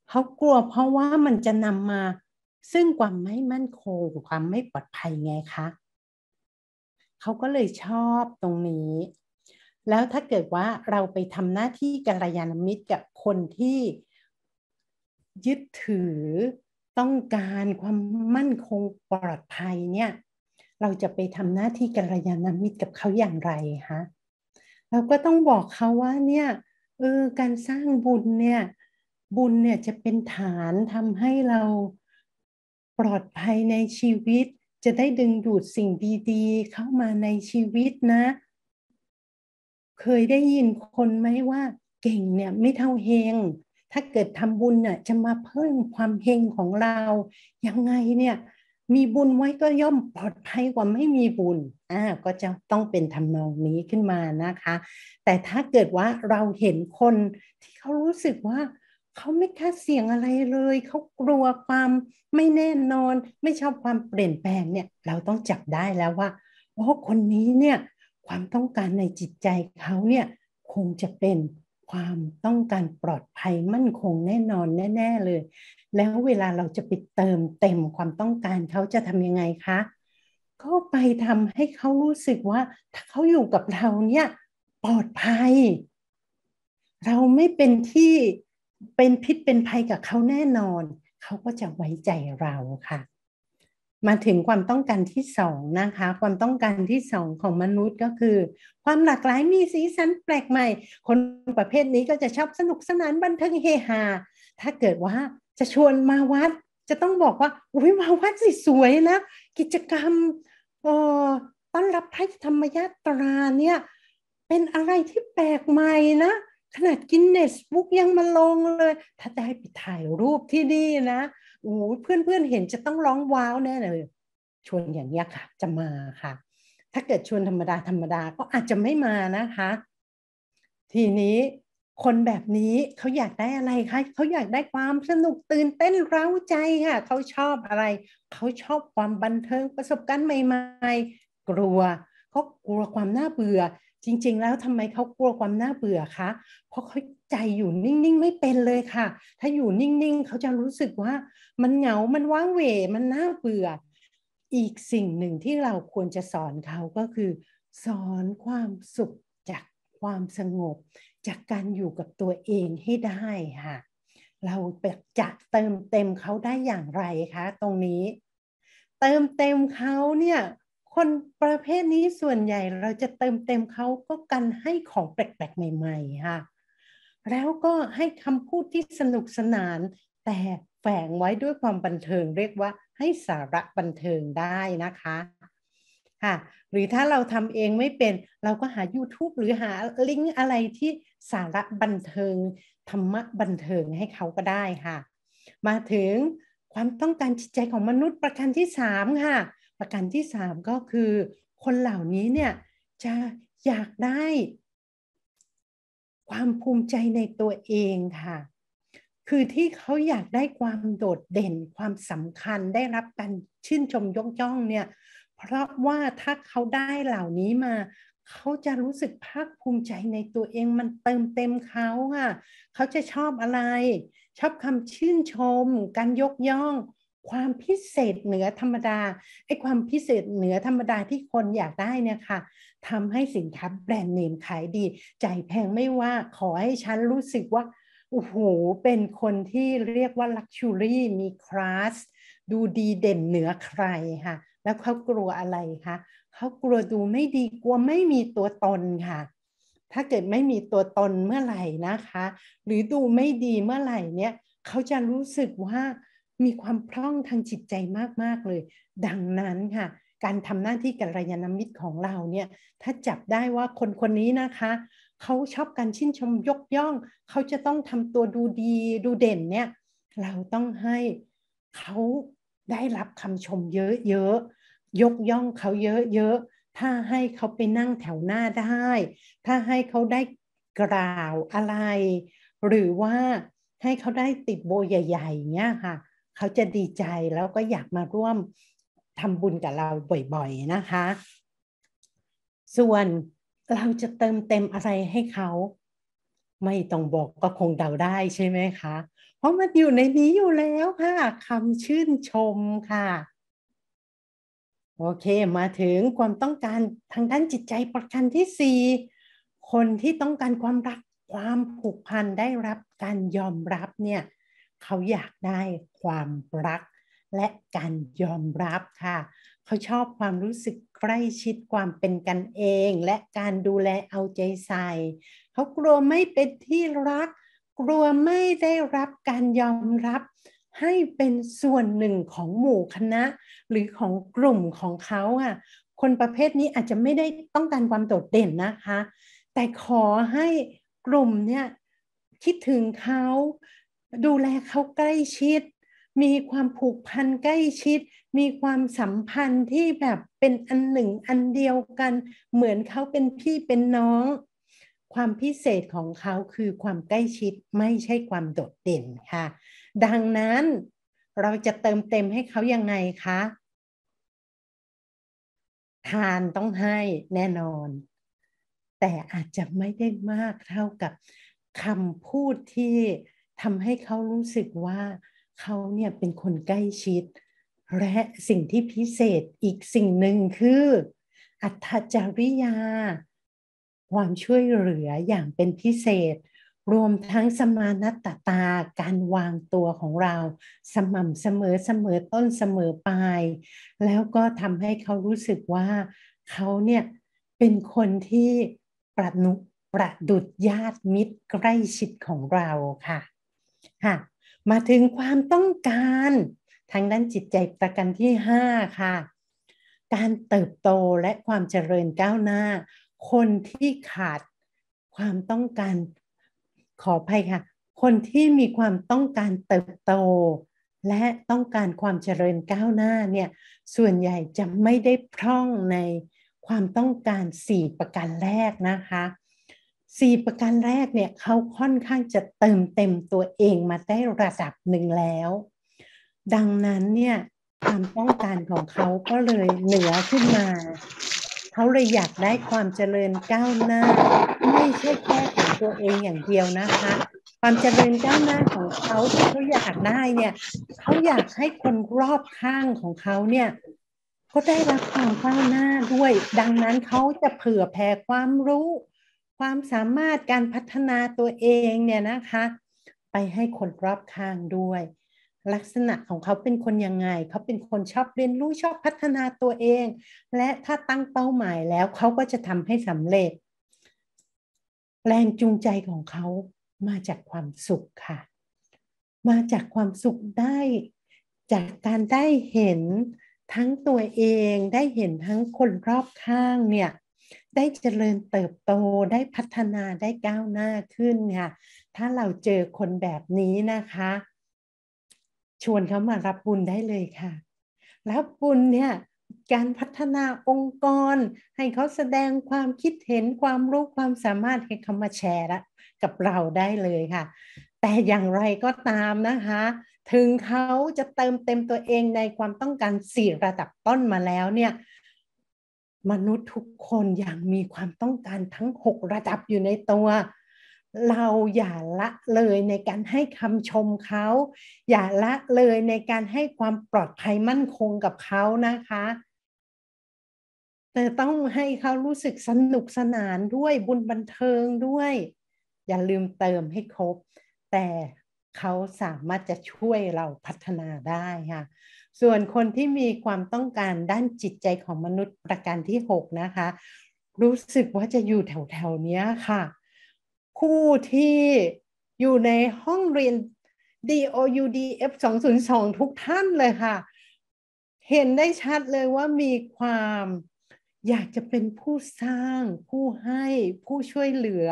เขากลัวเพราะว่ามันจะนำมา ซึ่งความไม่มั่นคงความไม่ปลอดภัยไงคะเขาก็เลยชอบตรงนี้ แล้วถ้าเกิดว่าเราไปทำหน้าที่กัลยาณมิตรกับคนที่ยึดถือต้องการความมั่นคงปลอดภัยเนี่ยเราจะไปทำหน้าที่กัลยาณมิตรกับเขาอย่างไรคะเราก็ต้องบอกเขาว่าเนี่ยเออการสร้างบุญเนี่ยบุญเนี่ยจะเป็นฐานทำให้เราปลอดภัยในชีวิต จะได้ดึงดูดสิ่งดีๆเข้ามาในชีวิตนะ เคยได้ยินคนไหมว่าเก่งเนี่ยไม่เท่าเฮงถ้าเกิดทำบุญเนี่ยจะมาเพิ่มความเฮงของเรา ยังไงเนี่ยมีบุญไว้ก็ย่อมปลอดภัยกว่าไม่มีบุญ อ่า ก็จะต้องเป็นทำนองนี้ขึ้นมานะคะ แต่ถ้าเกิดว่าเราเห็นคนที่เขารู้สึกว่าเขาไม่คาดเสี่ยงอะไรเลย เขากลัวความไม่แน่นอน ไม่ชอบความเปลี่ยนแปลงเนี่ย เราต้องจับได้แล้วว่าโอ้คนนี้เนี่ยความต้องการในจิตใจเขาเนี่ยคงจะเป็นความต้องการปลอดภัยมั่นคงแน่นอนแน่ๆเลย แล้วเวลาเราจะไปเติมเต็มความต้องการเขาจะทำยังไงคะ ก็ไปทำให้เขารู้สึกว่าถ้าเขาอยู่กับเราเนี่ยปลอดภัย เราไม่เป็นที่เป็นพิษเป็นภัยกับเขาแน่นอนเขาก็จะไว้ใจเราค่ะมาถึงความต้องการที่สองนะคะ ความต้องการที่สองของมนุษย์ก็คือ ความหลากหลายมีสีสันแปลกใหม่ คนประเภทนี้ก็จะชอบสนุกสนานบันเทิงเฮฮาถ้าเกิดว่าจะชวนมาวัดจะต้องบอกว่า อุ้ยมาวัดสิสวยนะ กิจกรรมออต้อนรับพระธรรมยาตราเนี่ย เป็นอะไรที่แปลกใหม่นะ ขนาดกินเนสบุ๊กยังมาลงเลย ถ้าได้ไปถ่ายรูปที่นี่นะโอ้เพื่อนเพื่อนเห็นจะต้องร้องว้าวแน่เลยชวนอย่างเี้ยค่ะ จะมาค่ะ ถ้าเกิดชวนธรรมดาธรรมดาก็อาจจะไม่มานะคะ ทีนี้คนแบบนี้เขาอยากได้อะไรคะเขาอยากได้ความสนุกตื่นเต้นเร้าใจค่ะเขาชอบอะไรเขาชอบความบันเทิงประสบการณ์ใหม่ ๆ กลัวเขากลัวความน่าเบื่อ จริงๆ แล้วทำไมเขากลัวความน่าเบื่อคะเพราะเขาใจอยู่นิ่งๆ ไม่เป็นเลยค่ะ ถ้าอยู่นิ่งๆ เขาจะรู้สึกว่ามันเหงา มันว่างเวมันน่าเบื่อ อีกสิ่งหนึ่งที่เราควรจะสอนเขาก็คือ สอนความสุขจากความสงบ จากการอยู่กับตัวเองให้ได้ค่ะ เราจะเติมเต็มเขาได้อย่างไรคะตรงนี้ เติมเต็มเขาเนี่ยคนประเภทนี้ส่วนใหญ่เราจะเติมเต็มเขาก็กันให้ของแปลกๆ ใหม่ ๆ ค่ะแล้วก็ให้คำพูดที่สนุกสนาน แต่แฝงไว้ด้วยความบันเทิงเรียกว่าให้สาระบันเทิงได้นะคะค่ะหรือถ้าเราทำเองไม่เป็นเราก็หา YouTube หรือหาลิงก์อะไรที่สาระบันเทิง ธรรมะบันเทิงให้เขาก็ได้ค่ะมาถึงความต้องการจิตใจของมนุษย์ประการที่3ค่ะประการที่3ก็คือคนเหล่านี้เนี่ยจะอยากได้ความภูมิใจในตัวเองค่ะ คือที่เขาอยากได้ความโดดเด่น ความสำคัญได้รับการชื่นชมยกย่องเนี่ย เพราะว่าถ้าเขาได้เหล่านี้มา เขาจะรู้สึกภาคภูมิใจในตัวเองมันเติมเต็มเขาค่ะเขาจะชอบอะไร ชอบคำชื่นชม การยกย่อง ความพิเศษเหนือธรรมดา ไอ้ความพิเศษเหนือธรรมดาที่คนอยากได้เนี่ยค่ะทำให้สินค้าแบรนด์เนมขายดีจ่ายแพงไม่ว่า ขอให้ฉันรู้สึกว่า โอ้โห เป็นคนที่เรียกว่าลักชูรี่ มีคลาส ดูดีเด่นเหนือใครค่ะ แล้วเขากลัวอะไรคะ เขากลัวดูไม่ดี กลัวไม่มีตัวตนค่ะ ถ้าเกิดไม่มีตัวตนเมื่อไหร่นะคะ หรือดูไม่ดีเมื่อไหร่เนี่ย เขาจะรู้สึกว่ามีความพร่องทางจิตใจมากๆเลย ดังนั้นค่ะการทำหน้าที่กัลยาณมิตรของเราเนี่ย ถ้าจับได้ว่าคนคนนี้นะคะ เขาชอบการชื่นชมยกย่อง เขาจะต้องทำตัวดูดีดูเด่นเนี่ย เราต้องให้เขาได้รับคำชมเยอะ ๆ ยกย่องเขาเยอะๆ ถ้าให้เขาไปนั่งแถวหน้าได้ ถ้าให้เขาได้กล่าวอะไร หรือว่าให้เขาได้ติดโบใหญ่ๆเนี่ยค่ะ เขาจะดีใจแล้วก็อยากมาร่วมทำบุญกับเราบ่อยๆนะคะ ส่วนเราจะเติมเต็มอะไรให้เขาไม่ต้องบอกก็คงเดาได้ใช่ไหมคะ เพราะมันอยู่ในนี้อยู่แล้วค่ะคำชื่นชมค่ะ โอเคมาถึงความต้องการทางด้านจิตใจประกันที่สี่คนที่ต้องการความรักความผูกพันได้รับการยอมรับเนี่ย เขาอยากได้ความรักและการยอมรับค่ะเขาชอบความรู้สึกใกล้ชิดความเป็นกันเอง และการดูแลเอาใจใส่เขากลัวไม่เป็นที่รัก กลัวไม่ได้รับการยอมรับ ให้เป็นส่วนหนึ่งของหมู่คณะ หรือของกลุ่มของเขาค่ะคนประเภทนี้อาจจะไม่ได้ต้องการความโดดเด่นนะคะ แต่ขอให้กลุ่มเนี่ยคิดถึงเขาดูแลเขาใกล้ชิดมีความผูกพันใกล้ชิด มีความสัมพันธ์ที่แบบเป็นอันหนึ่งอันเดียวกัน เหมือนเขาเป็นพี่เป็นน้อง ความพิเศษของเขาคือความใกล้ชิดไม่ใช่ความโดดเด่นค่ะ ดังนั้นเราจะเติมเต็มให้เขายังไงคะ ทานต้องให้แน่นอน แต่อาจจะไม่ได้มาก เท่ากับคำพูดที่ทำให้เขารู้สึกว่าเขาเนี่ยเป็นคนใกล้ชิด และสิ่งที่พิเศษอีกสิ่งหนึ่งคืออัตจาริยา ความช่วยเหลืออย่างเป็นพิเศษ รวมทั้งสมานัตตาการวางตัวของเราสม่ำเสมอเสมอต้นเสมอปลาย แล้วก็ทำให้เขารู้สึกว่าเขาเนี่ยเป็นคนที่ประนุประดุดญาติมิตรใกล้ชิดของเราค่ะค่ะมาถึงความต้องการทางด้านจิตใจประกันที่5 ค่ะ การเติบโตและความเจริญก้าวหน้า คนที่ขาดความต้องการขออภัยค่ะ คนที่มีความต้องการเติบโตและต้องการความเจริญก้าวหน้าเนี่ยส่วนใหญ่จะไม่ได้พร่องในความต้องการ4ประการแรกนะคะสี่ประการแรกเนี่ยเขาค่อนข้างจะเติมเต็มตัวเองมาได้ระดับหนึ่งแล้ว ดังนั้นเนี่ยความต้องการของเขาก็เลยเหนือขึ้นมาเขาเลยอยากได้ความเจริญก้าวหน้า ไม่ใช่แค่ของตัวเองอย่างเดียวนะคะ ความเจริญก้าวหน้าของเขาที่เขาอยากได้เนี่ยเขาอยากให้คนรอบข้างของเขาเนี่ยก็ได้รับความก้าวหน้าด้วย ดังนั้นเขาจะเผื่อแผ่ความรู้ความสามารถการพัฒนาตัวเองเนี่ยนะคะ ไปให้คนรอบข้างด้วย ลักษณะของเขาเป็นคนยังไงเขาเป็นคนชอบเรียนรู้ชอบพัฒนาตัวเอง และถ้าตั้งเป้าหมายแล้วเขาก็จะทำให้สำเร็จแรงจูงใจของเขามาจากความสุขค่ะ มาจากความสุขได้จากการได้เห็นทั้งตัวเองได้เห็นทั้งคนรอบข้างเนี่ยได้เจริญเติบโตได้พัฒนาได้ก้าวหน้าขึ้นค่ะถ้าเราเจอคนแบบนี้นะคะ ชวนเขามารับบุญได้เลยค่ะรับบุญเนี่ยการพัฒนาองค์กร ให้เขาแสดงความคิดเห็นความรู้ความสามารถให้เขามาแชร์ละกับเราได้เลยค่ะ แต่อย่างไรก็ตามนะคะ ถึงเขาจะเติมเต็มตัวเองในความต้องการสี่ระดับต้นมาแล้วเนี่ยมนุษย์ทุกคนอย่างมีความต้องการทั้งหกระดับอยู่ในตัว เราอย่าละเลยในการให้คำชมเขาอย่าละเลยในการให้ความปลอดภัยมั่นคงกับเขานะคะ แต่ต้องให้เขารู้สึกสนุกสนานด้วยบุญบันเทิงด้วย อย่าลืมเติมให้ครบ แต่เขาสามารถจะช่วยเราพัฒนาได้ค่ะส่วนคนที่มีความต้องการด้านจิตใจของมนุษย์ประการที่ 6 นะคะ รู้สึกว่าจะอยู่แถวๆนี้ค่ะ คู่ที่อยู่ในห้องเรียน DOUDF 202 ทุกท่านเลยค่ะ เห็นได้ชัดเลยว่ามีความอยากจะเป็นผู้สร้างผู้ให้ผู้ช่วยเหลือ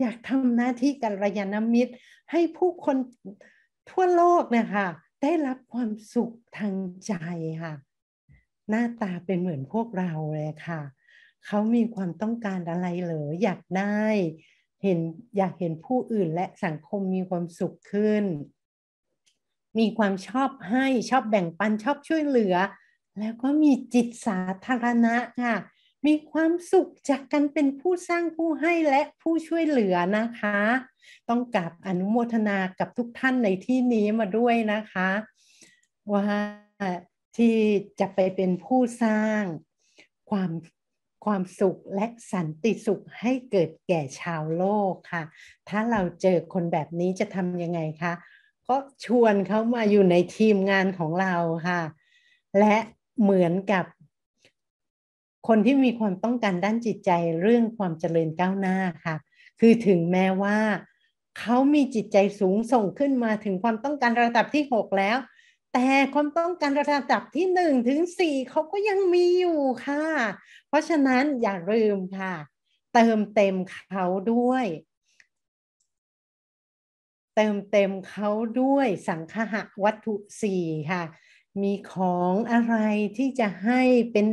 อยากทำหน้าที่กัลยาณมิตร ให้ผู้คนทั่วโลกนะคะได้รับความสุขทางใจค่ะ หน้าตาเป็นเหมือนพวกเราเลยค่ะ เขามีความต้องการอะไรเหรออยากได้เห็นอยากเห็นผู้อื่นและสังคมมีความสุขขึ้น มีความชอบให้ชอบแบ่งปันชอบช่วยเหลือ แล้วก็มีจิตสาธารณะค่ะมีความสุขจากการเป็นผู้สร้างผู้ให้และผู้ช่วยเหลือนะคะ ต้องกราบอนุโมทนากับทุกท่านในที่นี้มาด้วยนะคะ ว่าที่จะไปเป็นผู้สร้าง ความ ความสุขและสันติสุขให้เกิดแก่ชาวโลกค่ะ ถ้าเราเจอคนแบบนี้จะทำยัง ไงคะก็ชวนเขามาอยู่ในทีมงานของเราค่ะ และเหมือนกับคนที่มีความต้องการด้านจิตใจเรื่องความเจริญก้าวหน้าค่ะ คือถึงแม้ว่า เขามีจิตใจสูงส่งขึ้นมาถึงความต้องการระดับที่ 6 แล้ว แต่ความต้องการระดับที่1ถึง4เขาก็ยังมีอยู่ค่ะ เพราะฉะนั้นอย่าลืมค่ะ เติมเต็มเขาด้วย เติมเต็มเขาด้วยสังคหะวัตถุ4ค่ะมีของอะไรที่จะให้เป็น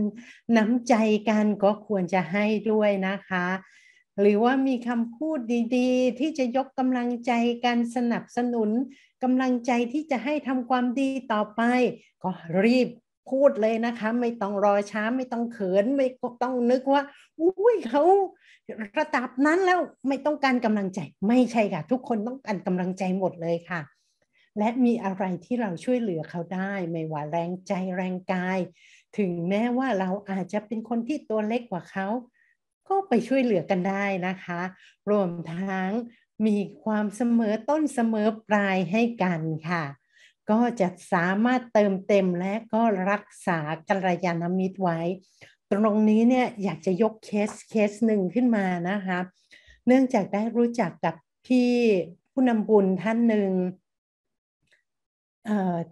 น้ำใจกันก็ควรจะให้ด้วยนะคะ หรือว่ามีคำพูดดีๆ ที่จะยกกำลังใจการสนับสนุนกำลังใจที่จะให้ทำความดีต่อไป ก็รีบพูดเลยนะคะ ไม่ต้องรอช้า ไม่ต้องเขิน ไม่ต้องนึกว่าอุ้ยเขาระดับนั้นแล้วไม่ต้องการกำลังใจไม่ใช่ค่ะ ทุกคนต้องการกำลังใจหมดเลยค่ะและมีอะไรที่เราช่วยเหลือเขาได้ ไม่ว่าแรงใจแรงกาย ถึงแม้ว่าเราอาจจะเป็นคนที่ตัวเล็กกว่าเขา ก็ไปช่วยเหลือกันได้นะคะ รวมทั้งมีความเสมอต้นเสมอปลายให้กันค่ะ ก็จะสามารถเติมเต็มและก็รักษากัลยาณมิตรไว้ ตรงนี้เนี่ยอยากจะยกเคสเคสหนึ่งขึ้นมานะคะเนื่องจากได้รู้จักกับพี่ผู้นำบุญท่านหนึ่ง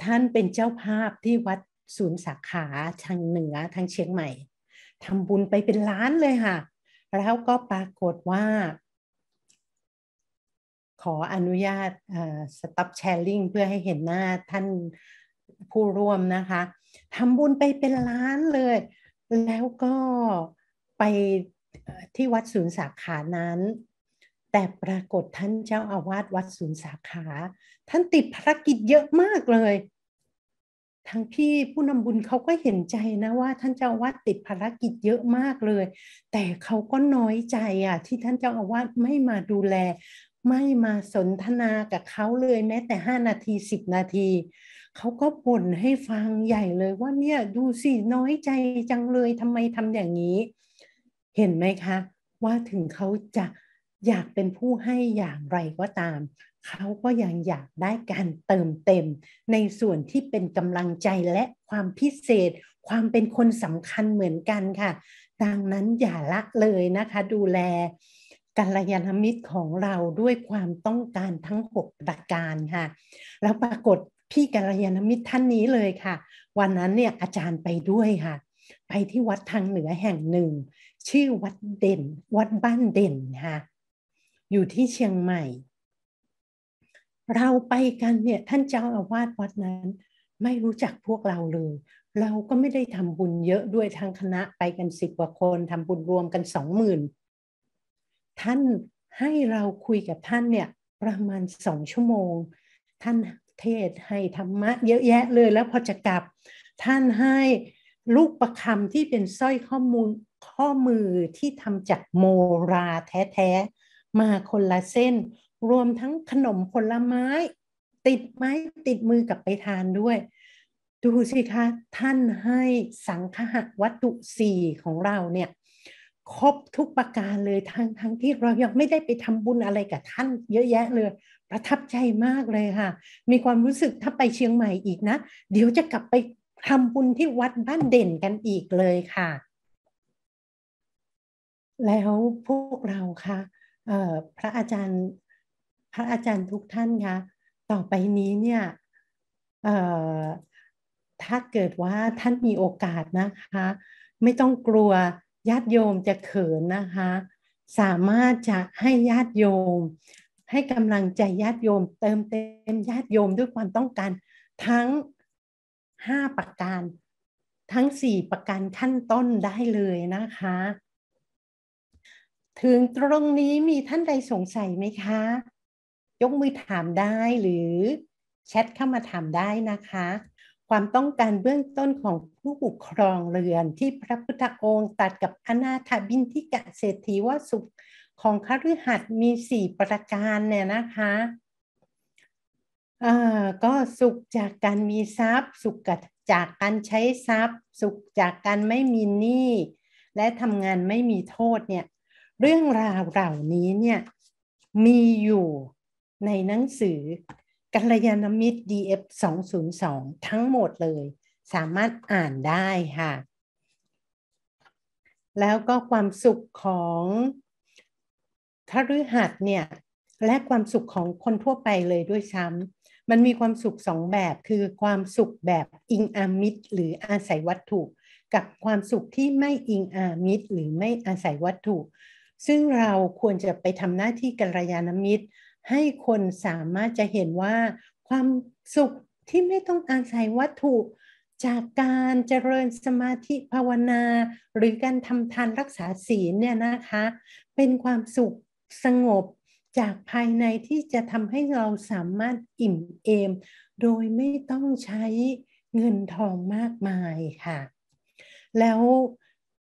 ท่านเป็นเจ้าภาพที่วัดศูนย์สาขาทางเหนือทางเชียงใหม่ทำบุญไปเป็นล้านเลยค่ะ แล้วก็ปรากฏว่า ขออนุญาตสต็อปแชร์ลิงเพื่อให้เห็นหน้าท่านผู้ร่วมนะคะทำบุญไปเป็นล้านเลย แล้วก็ไปที่วัดศูนย์สาขานั้นแต่ปรากฏท่านเจ้าอาวาสวัดศูนย์สาขา ท่านติดภารกิจเยอะมากเลย ทั้งพี่ผู้นำบุญเขาก็เห็นใจนะว่า ท่านเจ้าอาวาสติดภารกิจเยอะมากเลย แต่เขาก็น้อยใจอ่ะ ที่ท่านเจ้าอาวาสไม่มาดูแล ไม่มาสนทนา กับเขาเลยแม้แต่ห้านาทีสิบนาทีเขาก็บ่นให้ฟังใหญ่เลย ว่าเนี่ยดูสิน้อยใจจังเลยทำไมทำอย่างนี้ เห็นไหมคะ ว่าถึงเขาจะอยากเป็นผู้ให้อย่างไรก็ตาม เขาก็ยังอยากได้การเติมเต็ม ในส่วนที่เป็นกำลังใจและความพิเศษ ความเป็นคนสำคัญเหมือนกันค่ะ ดังนั้นอย่าละเลยนะคะ ดูแลกัลยาณมิตรของเราด้วยความต้องการทั้ง6ประการค่ะ แล้วปรากฏพี่กัลยาณมิตรท่านนี้เลยค่ะ วันนั้นเนี่ยอาจารย์ไปด้วยค่ะ ไปที่วัดทางเหนือแห่งหนึ่ง ชื่อวัดเด่น วัดบ้านเด่นค่ะอยู่ที่เชียงใหม่ เราไปกันเนี่ยท่านเจ้าอาวาสวัดนั้น ไม่รู้จักพวกเราเลย เราก็ไม่ได้ทำบุญเยอะด้วยทางคณะไปกันสิบกว่าคนทำบุญรวมกันสองหมื่นท่านให้เราคุยกับท่านเนี่ยประมาณสองชั่วโมง ท่านเทศให้ธรรมะเยอะแยะเลยแล้วพอจะกลับท่านให้ลูกประคำที่เป็นสร้อยข้อมูลข้อมือที่ทำจากโมราแท้มาคนละเส้น รวมทั้งขนมผลไม้ ติดไม้ติดมือกลับไปทานด้วยดูสิคะท่านให้สังคหวัตถุสี่ของเราเนี่ย ครบทุกประการเลยทั้งทั้งที่เรายังไม่ได้ไปทำบุญอะไรกับท่าน เยอะแยะเลย ประทับใจมากเลยค่ะ มีความรู้สึกถ้าไปเชียงใหม่อีกนะเดี๋ยวจะกลับไปทำบุญที่วัดบ้านเด่นกันอีกเลยค่ะ แล้วพวกเราค่ะพระอาจารย์พระอาจารย์ทุกท่านคะต่อไปนี้เนี่ยถ้าเกิดว่าท่านมีโอกาสนะคะ ไม่ต้องกลัวญาติโยมจะเขินนะคะสามารถจะให้ญาติโยม ให้กำลังใจญาติโยมเติมเต็มญาติโยมด้วยความต้องการทั้งห้าประการทั้งสี่ประการขั้นต้นได้เลยนะคะถึงตรงนี้มีท่านใดสงสัยไหมคะ ยกมือถามได้หรือแชทเข้ามาถามได้นะคะ ความต้องการเบื้องต้นของผู้ปกครองเรือนที่พระพุทธองค์ ตัดกับอนาถบินทิกะเศรษฐีว่าสุขของคฤหัสมีสี่ประการเนี่ยนะคะก็สุขจากการมีทรัพย์ สุขจากการใช้ทรัพย์ สุขจากการไม่มีหนี้และทำงานไม่มีโทษเนี่ยเรื่องราวเหล่านี้เนี่ยมีอยู่ในหนังสือกัลยาณมิตร DF 202 ทั้งหมดเลยสามารถอ่านได้ค่ะ แล้วก็ความสุขของคฤหัสเนี่ยและความสุขของคนทั่วไปเลยด้วยซ้ำมันมีความสุขสองแบบคือความสุขแบบอิงอามิตร หรืออาศัยวัตถุ กับความสุขที่ไม่อิงอามิตร หรือไม่อาศัยวัตถุซึ่งเราควรจะไปทำหน้าที่กัลยาณมิตร ให้คนสามารถจะเห็นว่าความสุขที่ไม่ต้องอาศัยวัตถุจากการเจริญสมาธิภาวนา หรือการทำทานรักษาศีลเนี่ยนะคะ เป็นความสุขสงบจากภายในที่จะทำให้เราสามารถอิ่มเอม โดยไม่ต้องใช้เงินทองมากมายค่ะ แล้ว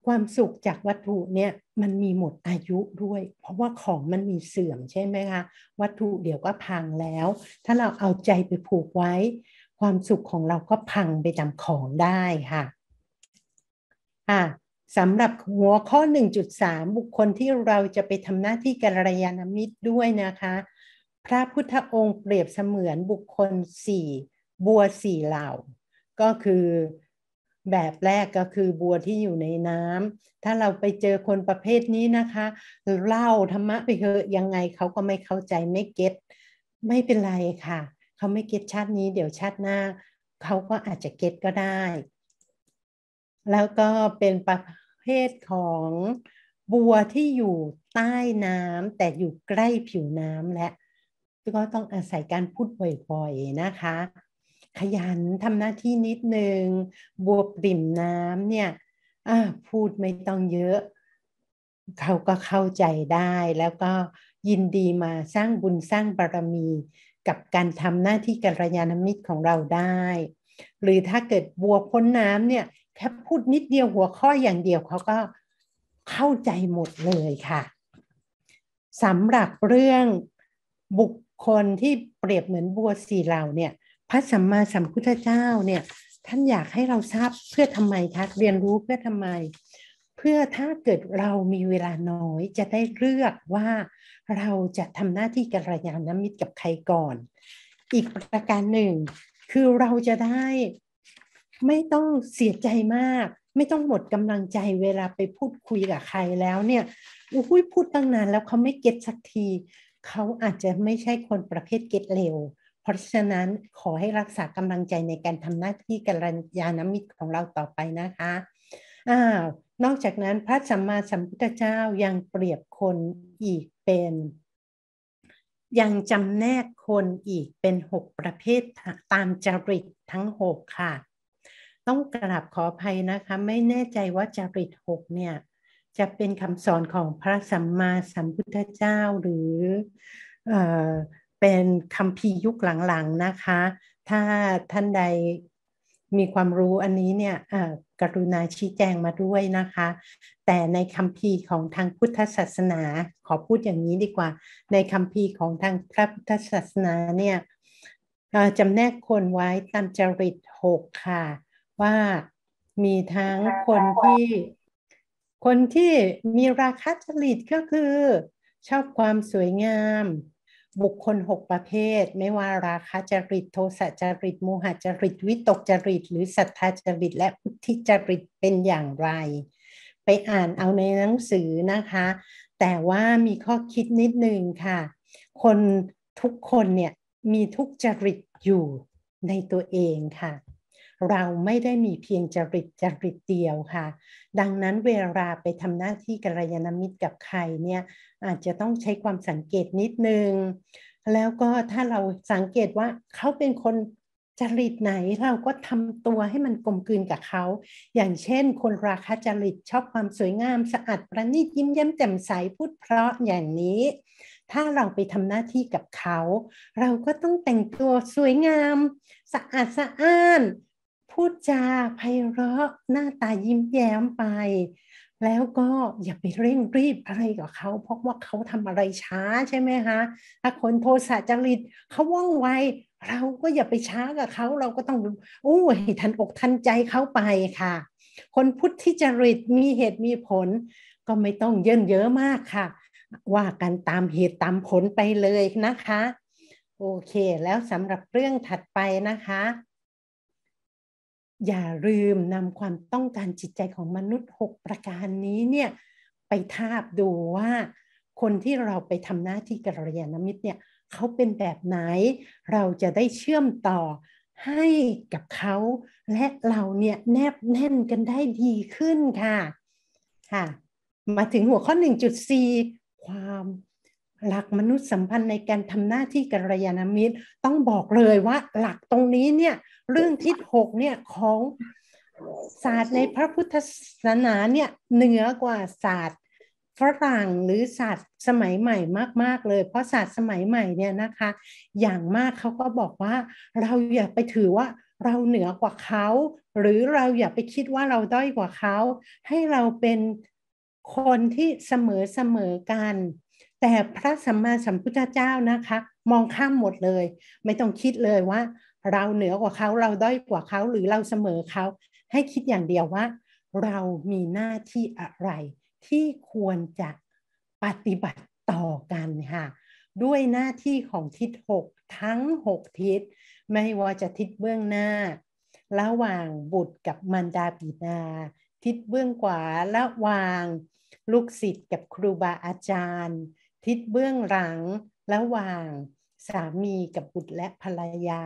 ความสุขจากวัตถุเนี่ยมันมีหมดอายุด้วย เพราะว่าของมันมีเสื่อมใช่ไหมคะวัตถุเดี๋ยวก็พังแล้ว ถ้าเราเอาใจไปผูกไว้ ความสุขของเราก็พังไปตามของได้ค่ะอ่าสำหรับหัวข้อ 1.3 บุคคลที่เราจะไปทำหน้าที่กัลยาณมิตรด้วยนะคะ พระพุทธองค์เปรียบเสมือนบุคคล 4 บัวสี่เหล่า ก็คือแบบแรกก็คือบัวที่อยู่ในน้ำ ถ้าเราไปเจอคนประเภทนี้นะคะ เล่าธรรมะไปเถอะยังไงเขาก็ไม่เข้าใจไม่เก็ต ไม่เป็นไรค่ะ เขาไม่เก็ตชาตินี้เดี๋ยวชาติหน้า เขาก็อาจจะเก็ตก็ได้ แล้วก็เป็นประเภทของบัวที่อยู่ใต้น้ำ แต่อยู่ใกล้ผิวน้ำและก็ต้องอาศัยการพูดบ่อยๆนะคะขยันทำหน้าที่นิดนึงบวบริ่มน้ำเนี่ยพูดไม่ต้องเยอะ เขาก็เข้าใจได้ แล้วก็ยินดีมาสร้างบุญสร้างบารมีกับการทำหน้าที่กัลยาณมิตรของเราได้ หรือถ้าเกิดบัวพ้นน้ำเนี่ยแค่พูดนิดเดียวหัวข้ออย่างเดียวเขาก็เข้าใจหมดเลยค่ะสำหรับเรื่องบุคคลที่เปรียบเหมือนบัวสีเหล่าเนี่ยพระสัมมาสัมพุทธเจ้าเนี่ยท่านอยากให้เราทราบเพื่อทำไมคะเรียนรู้เพื่อทำไม เพื่อถ้าเกิดเรามีเวลาน้อย จะได้เลือกว่าเราจะทำหน้าที่กัลยาณมิตรกับใครก่อน อีกประการหนึ่ง คือเราจะได้ไม่ต้องเสียใจมาก ไม่ต้องหมดกำลังใจเวลาไปพูดคุยกับใครแล้วเนี่ยอู้ยพูดตั้งนานแล้วเขาไม่เก็ตสักที เขาอาจจะไม่ใช่คนประเภทเก็ตเร็วเพราะฉะนั้นขอให้รักษากำลังใจในการทำหน้าที่กัลยาณมิตรของเราต่อไปนะคะอ้าวนอกจากนั้นพระสัมมาสัมพุทธเจ้ายังเปรียบคนอีกเป็น ยังจำแนกคนอีกเป็นหกประเภทตามจริต ทั้งหกค่ะ ต้องกราบขออภัยนะคะ ไม่แน่ใจว่าจริตหกเนี่ยจะเป็น คำสอนของพระสัมมาสัมพุทธเจ้าหรืออเป็นคำพียุคหลังๆนะคะ ถ้าท่านใดมีความรู้อันนี้เนี่ยกรุณาชี้แจงมาด้วยนะคะ แต่ในคำพีของทางพุทธศาสนา ขอพูดอย่างนี้ดีกว่า ในคำพีของทางพระพุทธศาสนาเนี่ยจำแนกคนไว้ตามจริตหกค่ะ ว่ามีทั้งคนที่ คนที่มีราคะจริตก็คือชอบความสวยงามบุคคล6ประเภทไม่ว่าราคะจริต โทสะจริตโมหจริต วิตกจริต หรือศรัทธาจริต และพุทธิจริตเป็นอย่างไร ไปอ่านเอาในหนังสือนะคะ แต่ว่ามีข้อคิดนิดนึงค่ะ คนทุกคนเนี่ยมีทุกจริตอยู่ในตัวเองค่ะเราไม่ได้มีเพียงจริตจริตเดียวค่ะ ดังนั้นเวลาไปทำหน้าที่กัลยาณมิตรกับใครเนี่ย อาจจะต้องใช้ความสังเกตนิดนึง แล้วก็ถ้าเราสังเกตว่า เขาเป็นคนจริตไหน เราก็ทำตัวให้มันกลมกลืนกับเขา อย่างเช่น คนราคะจริตชอบความสวยงาม สะอาดประณีตยิ้มแย้มแจ่มใสพูดเพราะอย่างนี้ ถ้าเราไปทำหน้าที่กับเขา เราก็ต้องแต่งตัวสวยงามสะอาดสะอ้านพูดจาไพเราะหน้าตายิ้มแย้มไป แล้วก็อย่าไปเร่งรีบอะไรกับเขาเพราะว่าเขาทำอะไรช้าใช่ไหมคะถ้าคนโทสะจริตเขาว่องไว เราก็อย่าไปช้ากับเขาเราก็ต้องอู้ให้ทันอกทันใจเขาไปค่ะ คนพุทธิจริตมีเหตุมีผล ก็ไม่ต้องเยินเยอะมากค่ะ ว่ากันตามเหตุตามผลไปเลยนะคะ โอเค แล้วสำหรับเรื่องถัดไปนะคะอย่าลืมนำความต้องการจิตใจของมนุษย์ 6 ประการนี้เนี่ยไปทาบดูว่า คนที่เราไปทำหน้าที่กัลยาณมิตรเนี่ยเขาเป็นแบบไหน เราจะได้เชื่อมต่อให้กับเขา และเราเนี่ยแนบแน่นกันได้ดีขึ้นค่ะค่ะ มาถึงหัวข้อ 1.4 ความหลักมนุษยสัมพันธ์ในการทำหน้าที่กัลยาณมิตรต้องบอกเลยว่าหลักตรงนี้เนี่ยเรื่องทิศหกเนี่ย ของศาสตร์ในพระพุทธศาสนาเนี่ยเหนือกว่าศาสตร์ฝรั่งหรือศาสตร์สมัยใหม่มาก ๆ เลยเพราะศาสตร์สมัยใหม่เนี่ยนะคะ อย่างมากเขาก็บอกว่าเราอย่าไปถือว่าเราเหนือกว่าเขาหรือเราอย่าไปคิดว่าเราด้อยกว่าเขาให้เราเป็นคนที่เสมอเสมอกัน แต่พระสัมมาสัมพุทธเจ้านะคะ มองข้ามหมดเลย ไม่ต้องคิดเลยว่าเราเหนือกว่าเขาเราด้อยกว่าเขาหรือเราเสมอเขาให้คิดอย่างเดียวว่า เรามีหน้าที่อะไร ที่ควรจะปฏิบัติต่อกันค่ะด้วยหน้าที่ของทิศหกทั้งหกทิศ ไม่ว่าจะทิศเบื้องหน้า ระหว่างบุตรกับมารดาบิดา ทิศเบื้องขวาระหว่างลูกศิษย์กับครูบาอาจารย์ ทิศเบื้องหลังระหว่างสามีกับบุตรและภรรยา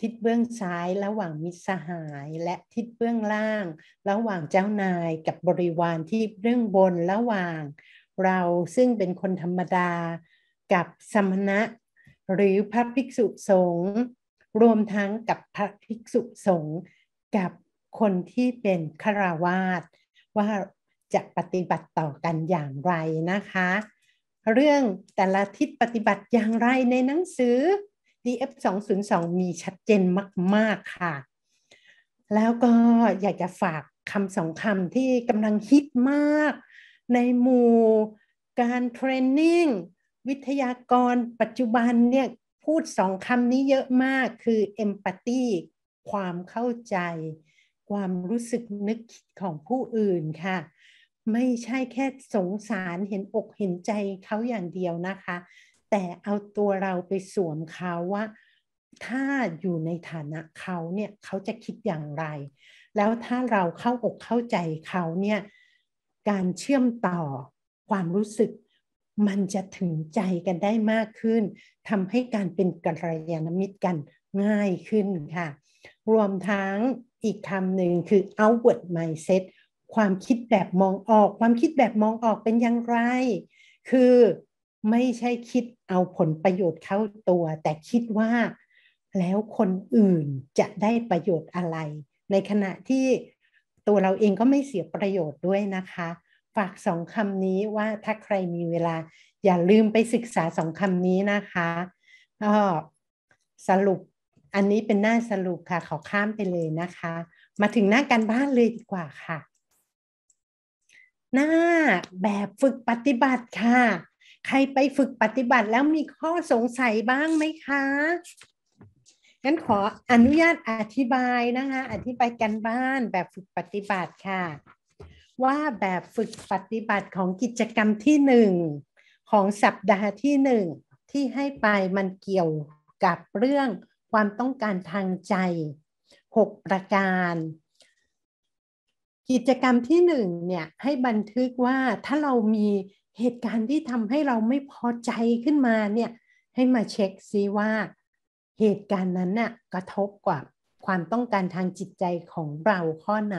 ทิศเบื้องซ้าย ระหว่างมิตรสหาย และทิศเบื้องล่าง ระหว่างเจ้านายกับบริวารที่เบื้องบนระหว่างเราซึ่งเป็นคนธรรมดากับสมณะ หรือพระภิกษุสงฆ์รวมทั้งกับพระภิกษุสงฆ์กับคนที่เป็นฆราวาสว่าจะปฏิบัติต่อกันอย่างไรนะคะ เรื่องแต่ละทิศปฏิบัติอย่างไรในหนังสือ DF202 มีชัดเจนมากๆค่ะ แล้วก็อยากจะฝากคำสองคำที่กำลังฮิตมาก ในหมู่การเทรนนิ่งวิทยากรปัจจุบันเนี่ย พูดสองคำนี้เยอะมากคือ empathy ความเข้าใจ ความรู้สึกนึกคิดของผู้อื่นค่ะ ไม่ใช่แค่สงสารเห็นอกเห็นใจเขาอย่างเดียวนะคะแต่เอาตัวเราไปสวมเขาว่า ถ้าอยู่ในฐานะเขาเนี่ย เขาจะคิดอย่างไร แล้วถ้าเราเข้าอกเข้าใจเขาเนี่ย การเชื่อมต่อความรู้สึกมันจะถึงใจกันได้มากขึ้นทำให้การเป็นกัรยาณมิตรกันง่ายขึ้นค่ะ รวมทั้งอีกคำหนึ่งคือ outward mindset ความคิดแบบมองออก ความคิดแบบมองออกเป็นอย่างไร คือไม่ใช่คิดเอาผลประโยชน์เข้าตัว แต่คิดว่าแล้วคนอื่นจะได้ประโยชน์อะไร ในขณะที่ตัวเราเองก็ไม่เสียประโยชน์ด้วยนะคะ ฝากสองคำนี้ว่าถ้าใครมีเวลาอย่าลืมไปศึกษาสองคำนี้นะคะก็สรุปอันนี้เป็นหน้าสรุปค่ะขอข้ามไปเลยนะคะ มาถึงหน้าการบ้านเลยดีกว่าค่ะ หน้าแบบฝึกปฏิบัติค่ะใครไปฝึกปฏิบัติแล้วมีข้อสงสัยบ้างไหมคะ งั้นขออนุญาตอธิบายนะคะ อธิบายกันบ้านแบบฝึกปฏิบัติค่ะ ว่าแบบฝึกปฏิบัติของกิจกรรมที่หนึ่งของสัปดาห์ที่หนึ่งที่ให้ไปมันเกี่ยวกับเรื่องความต้องการทางใจ 6 ประการกิจกรรมที่หนึ่งเนี่ย ให้บันทึกว่าถ้าเรามีเหตุการณ์ที่ทำให้เราไม่พอใจขึ้นมาเนี่ยให้มาเช็คซิว่าเหตุการณ์นั้นน่ะกระทบกับความต้องการทางจิตใจของเราข้อไหน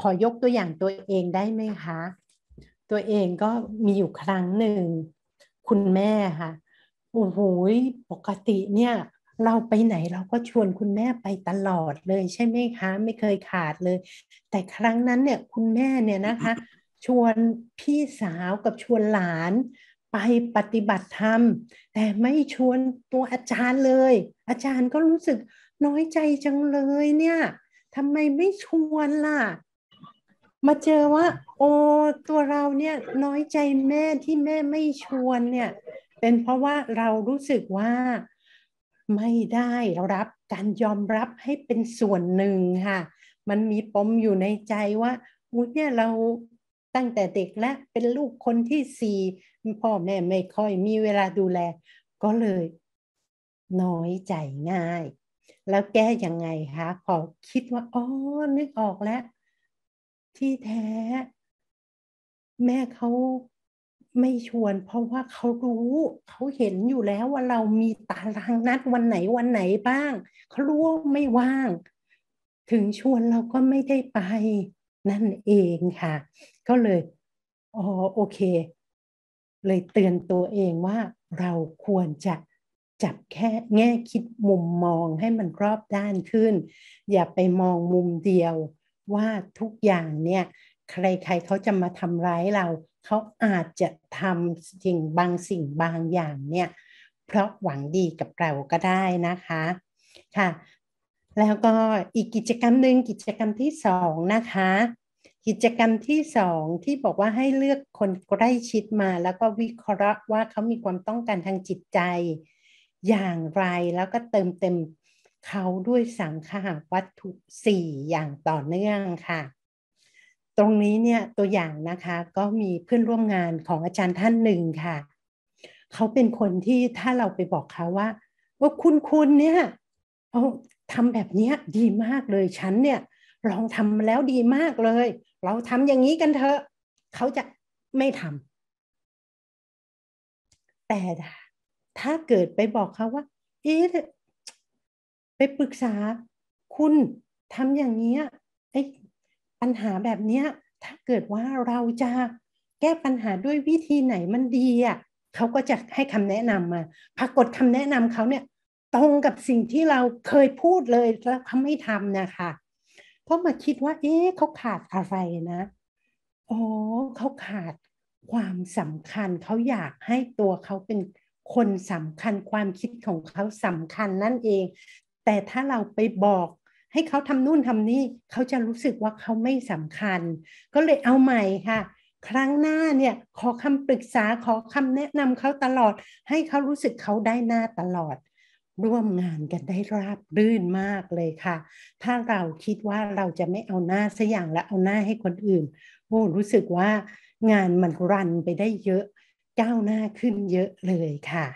ขอยกตัวอย่างตัวเองได้ไหมคะตัวเองก็มีอยู่ครั้งหนึ่งคุณแม่ค่ะโอ้โหปกติเนี่ยเราไปไหนเราก็ชวนคุณแม่ไปตลอดเลยใช่ไหมคะ ไม่เคยขาดเลย แต่ครั้งนั้นเนี่ยคุณแม่เนี่ยนะคะชวนพี่สาวกับชวนหลาน ไปปฏิบัติธรรม แต่ไม่ชวนตัวอาจารย์เลย อาจารย์ก็รู้สึกน้อยใจจังเลยเนี่ยทำไมไม่ชวนล่ะ มาเจอว่าโอ้ตัวเราเนี่ยน้อยใจแม่ที่แม่ไม่ชวนเนี่ย เป็นเพราะว่าเรารู้สึกว่า ไม่ได้เรารับการยอมรับให้เป็นส่วนหนึ่งค่ะ มันมีปมอยู่ในใจว่าอุ้ยเนี่ยเราตั้งแต่เด็กและเป็นลูกคนที่สี่พ่อแม่ไม่ค่อยมีเวลาดูแล ก็เลย น้อยใจง่าย แล้วแก้ยังไงคะพอคิดว่าอ๋อนึกออกแล้ว ที่แท้ แม่เขาไม่ชวน เพราะว่าเขารู้ เขาเห็นอยู่แล้วว่าเรามีตารางนัดวันไหนวันไหนบ้างเขารู้ว่าไม่ว่าง ถึงชวนเราก็ไม่ได้ไปนั่นเองค่ะ ก็เลยอ๋อโอเค เลยเตือนตัวเองว่าเราควรจะจับแค่แง่คิดมุมมองให้มันรอบด้านขึ้น อย่าไปมองมุมเดียวว่าทุกอย่างเนี่ยใครๆเขาจะมาทำร้ายเราเขาอาจจะทำสิ่งบางสิ่งบางอย่างเนี่ย เพราะหวังดีกับเราก็ได้นะคะค่ะแล้วก็อีกกิจกรรมหนึ่งกิจกรรมที่สองนะคะ กิจกรรมที่สองที่บอกว่าให้เลือกคนใกล้ชิดมา แล้วก็วิเคราะห์ว่าเขามีความต้องการทางจิตใจ อย่างไรแล้วก็เติมเต็มเขาด้วยสังขาวัตถุสี่อย่างต่อเนื่องค่ะ ตรงนี้เนี่ยตัวอย่างนะคะก็มีเพื่อนร่วมงานของอาจารย์ท่านหนึ่งค่ะ เขาเป็นคนที่ถ้าเราไปบอกเขาว่า ว่าคุณคุณเนี่ยทำแบบนี้ดีมากเลยฉันเนี่ย ลองทำแล้วดีมากเลย เราทำอย่างนี้กันเถอะเขาจะไม่ทำแต่ถ้าเกิดไปบอกเขาว่าเอ๊ะไปปรึกษาคุณทำอย่างนี้ไอ้ปัญหาแบบนี้ถ้าเกิดว่าเราจะแก้ปัญหาด้วยวิธีไหนมันดีอ่ะเขาก็จะให้คำแนะนำมาปรากฏคำแนะนำเขาเนี่ยตรงกับสิ่งที่เราเคยพูดเลยแล้วเขาไม่ทำนะคะ เพราะมาคิดว่า เอ๊ะเขาขาดอะไรนะ อ๋อเขาขาดความสำคัญ เขาอยากให้ตัวเขาเป็นคนสำคัญ ความคิดของเขาสำคัญนั่นเอง แต่ถ้าเราไปบอกให้เขาทำนู่นทำนี่เขาจะรู้สึกว่าเขาไม่สำคัญ ก็เลยเอาใหม่ค่ะ ครั้งหน้าเนี่ยขอคำปรึกษาขอคำแนะนำเขาตลอด ให้เขารู้สึกเขาได้หน้าตลอดร่วมงานกันได้ราบรื่นมากเลยค่ะ ถ้าเราคิดว่าเราจะไม่เอาหน้าสัอย่างและเอาหน้าให้คนอื่นโอ้รู้สึกว่างานมันรันไปได้เยอะก้าวหน้าขึ้นเยอะเลยค่ะ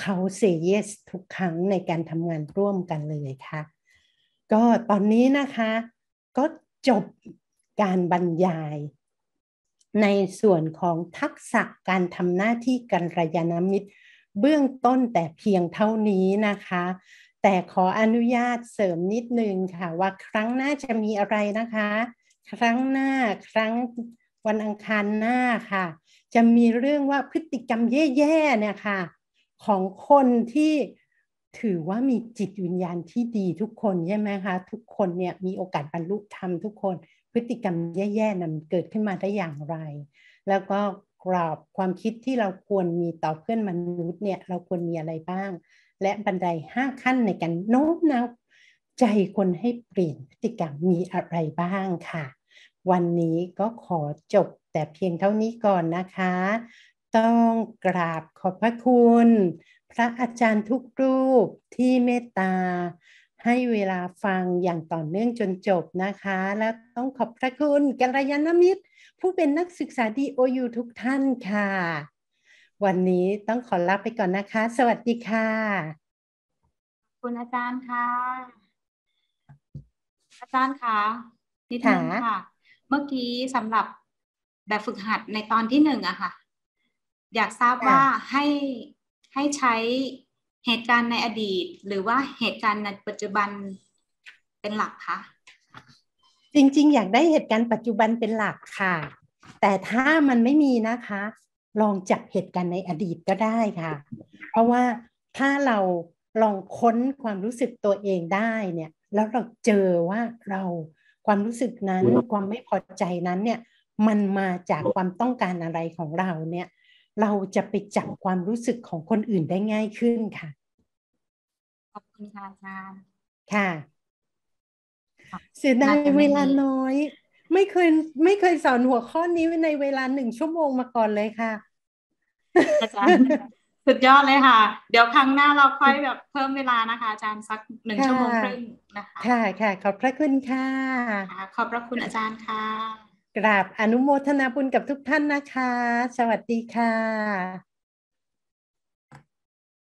เขาเซเยสทุกครั้งในการทำงานร่วมกันเลยค่ะ ก็ตอนนี้นะคะก็จบการบรรยาย ในส่วนของทักษะการทำหน้าที่กัะยานมิตรเบื้องต้นแต่เพียงเท่านี้นะคะ แต่ขออนุญาตเสริมนิดนึงค่ะ ว่าครั้งหน้าจะมีอะไรนะคะ ครั้งหน้าครั้งวันอังคารหน้าค่ะ จะมีเรื่องว่าพฤติกรรมแย่ๆเนี่ยค่ะของคนที่ถือว่ามีจิตวิญญาณที่ดีทุกคนใช่ไหมคะทุกคนเนี่ยมีโอกาสบรรลุธรรมทุกคน พฤติกรรมแย่ๆนั้นเกิดขึ้นมาได้อย่างไร แล้วก็กรอบความคิดที่เราควรมีต่อเพื่อนมนุษย์เนี่ย เราควรมีอะไรบ้าง และบันไดห้าขั้นในการโน้มน้าวใจคนให้เปลี่ยนพฤติกรรมมีอะไรบ้างค่ะ วันนี้ก็ขอจบแต่เพียงเท่านี้ก่อนนะคะ ต้องกราบขอบพระคุณ พระอาจารย์ทุกรูปที่เมตตาให้เวลาฟังอย่างต่อเนื่องจนจบนะคะ และต้องขอบพระคุณกัลยาณมิตรผู้เป็นนักศึกษาดีโอยูทุกท่านค่ะ วันนี้ต้องขอลาไปก่อนนะคะ สวัสดีค่ะ คุณอาจารย์ค่ะ อาจารย์ค่ะนิานค่ะ เมื่อกี้สำหรับแบบฝึกหัดในตอนที่หนึ่งอะค่ะ อยากทราบว่าให้ให้ใช้เหตุการณ์ในอดีตหรือว่าเหตุการณ์ในปัจจุบันเป็นหลักคะจริงๆอยากได้เหตุการณ์ปัจจุบันเป็นหลักค่ะ แต่ถ้ามันไม่มีนะคะ ลองจับเหตุการณ์ในอดีตก็ได้ค่ะ เพราะว่าถ้าเราลองค้นความรู้สึกตัวเองได้เนี่ยแล้วเราเจอว่าเราความรู้สึกนั้นความไม่พอใจนั้นเนี่ยมันมาจากความต้องการอะไรของเราเนี่ยเราจะไปจับความรู้สึกของคนอื่นได้ง่ายขึ้นค่ะ ขอบคุณค่ะอาจารย์ ค่ะ เสียดายเวลาน้อย ไม่เคยไม่เคยสอนหัวข้อนี้ในเวลาหนึ่งชั่วโมงมาก่อนเลยค่ะอาจารย์สุดยอดเลยค่ะ เดี๋ยวครั้งหน้าเราค่อยแบบเพิ่มเวลานะคะ อาจารย์สักหนึ่งชั่วโมงครึ่งนะคะ ค่ะค่ะ ขอบพระคุณค่ะ ขอบพระคุณอาจารย์ค่ะกราบอนุโมทนาบุญกับทุกท่านนะคะ สวัสดีค่ะ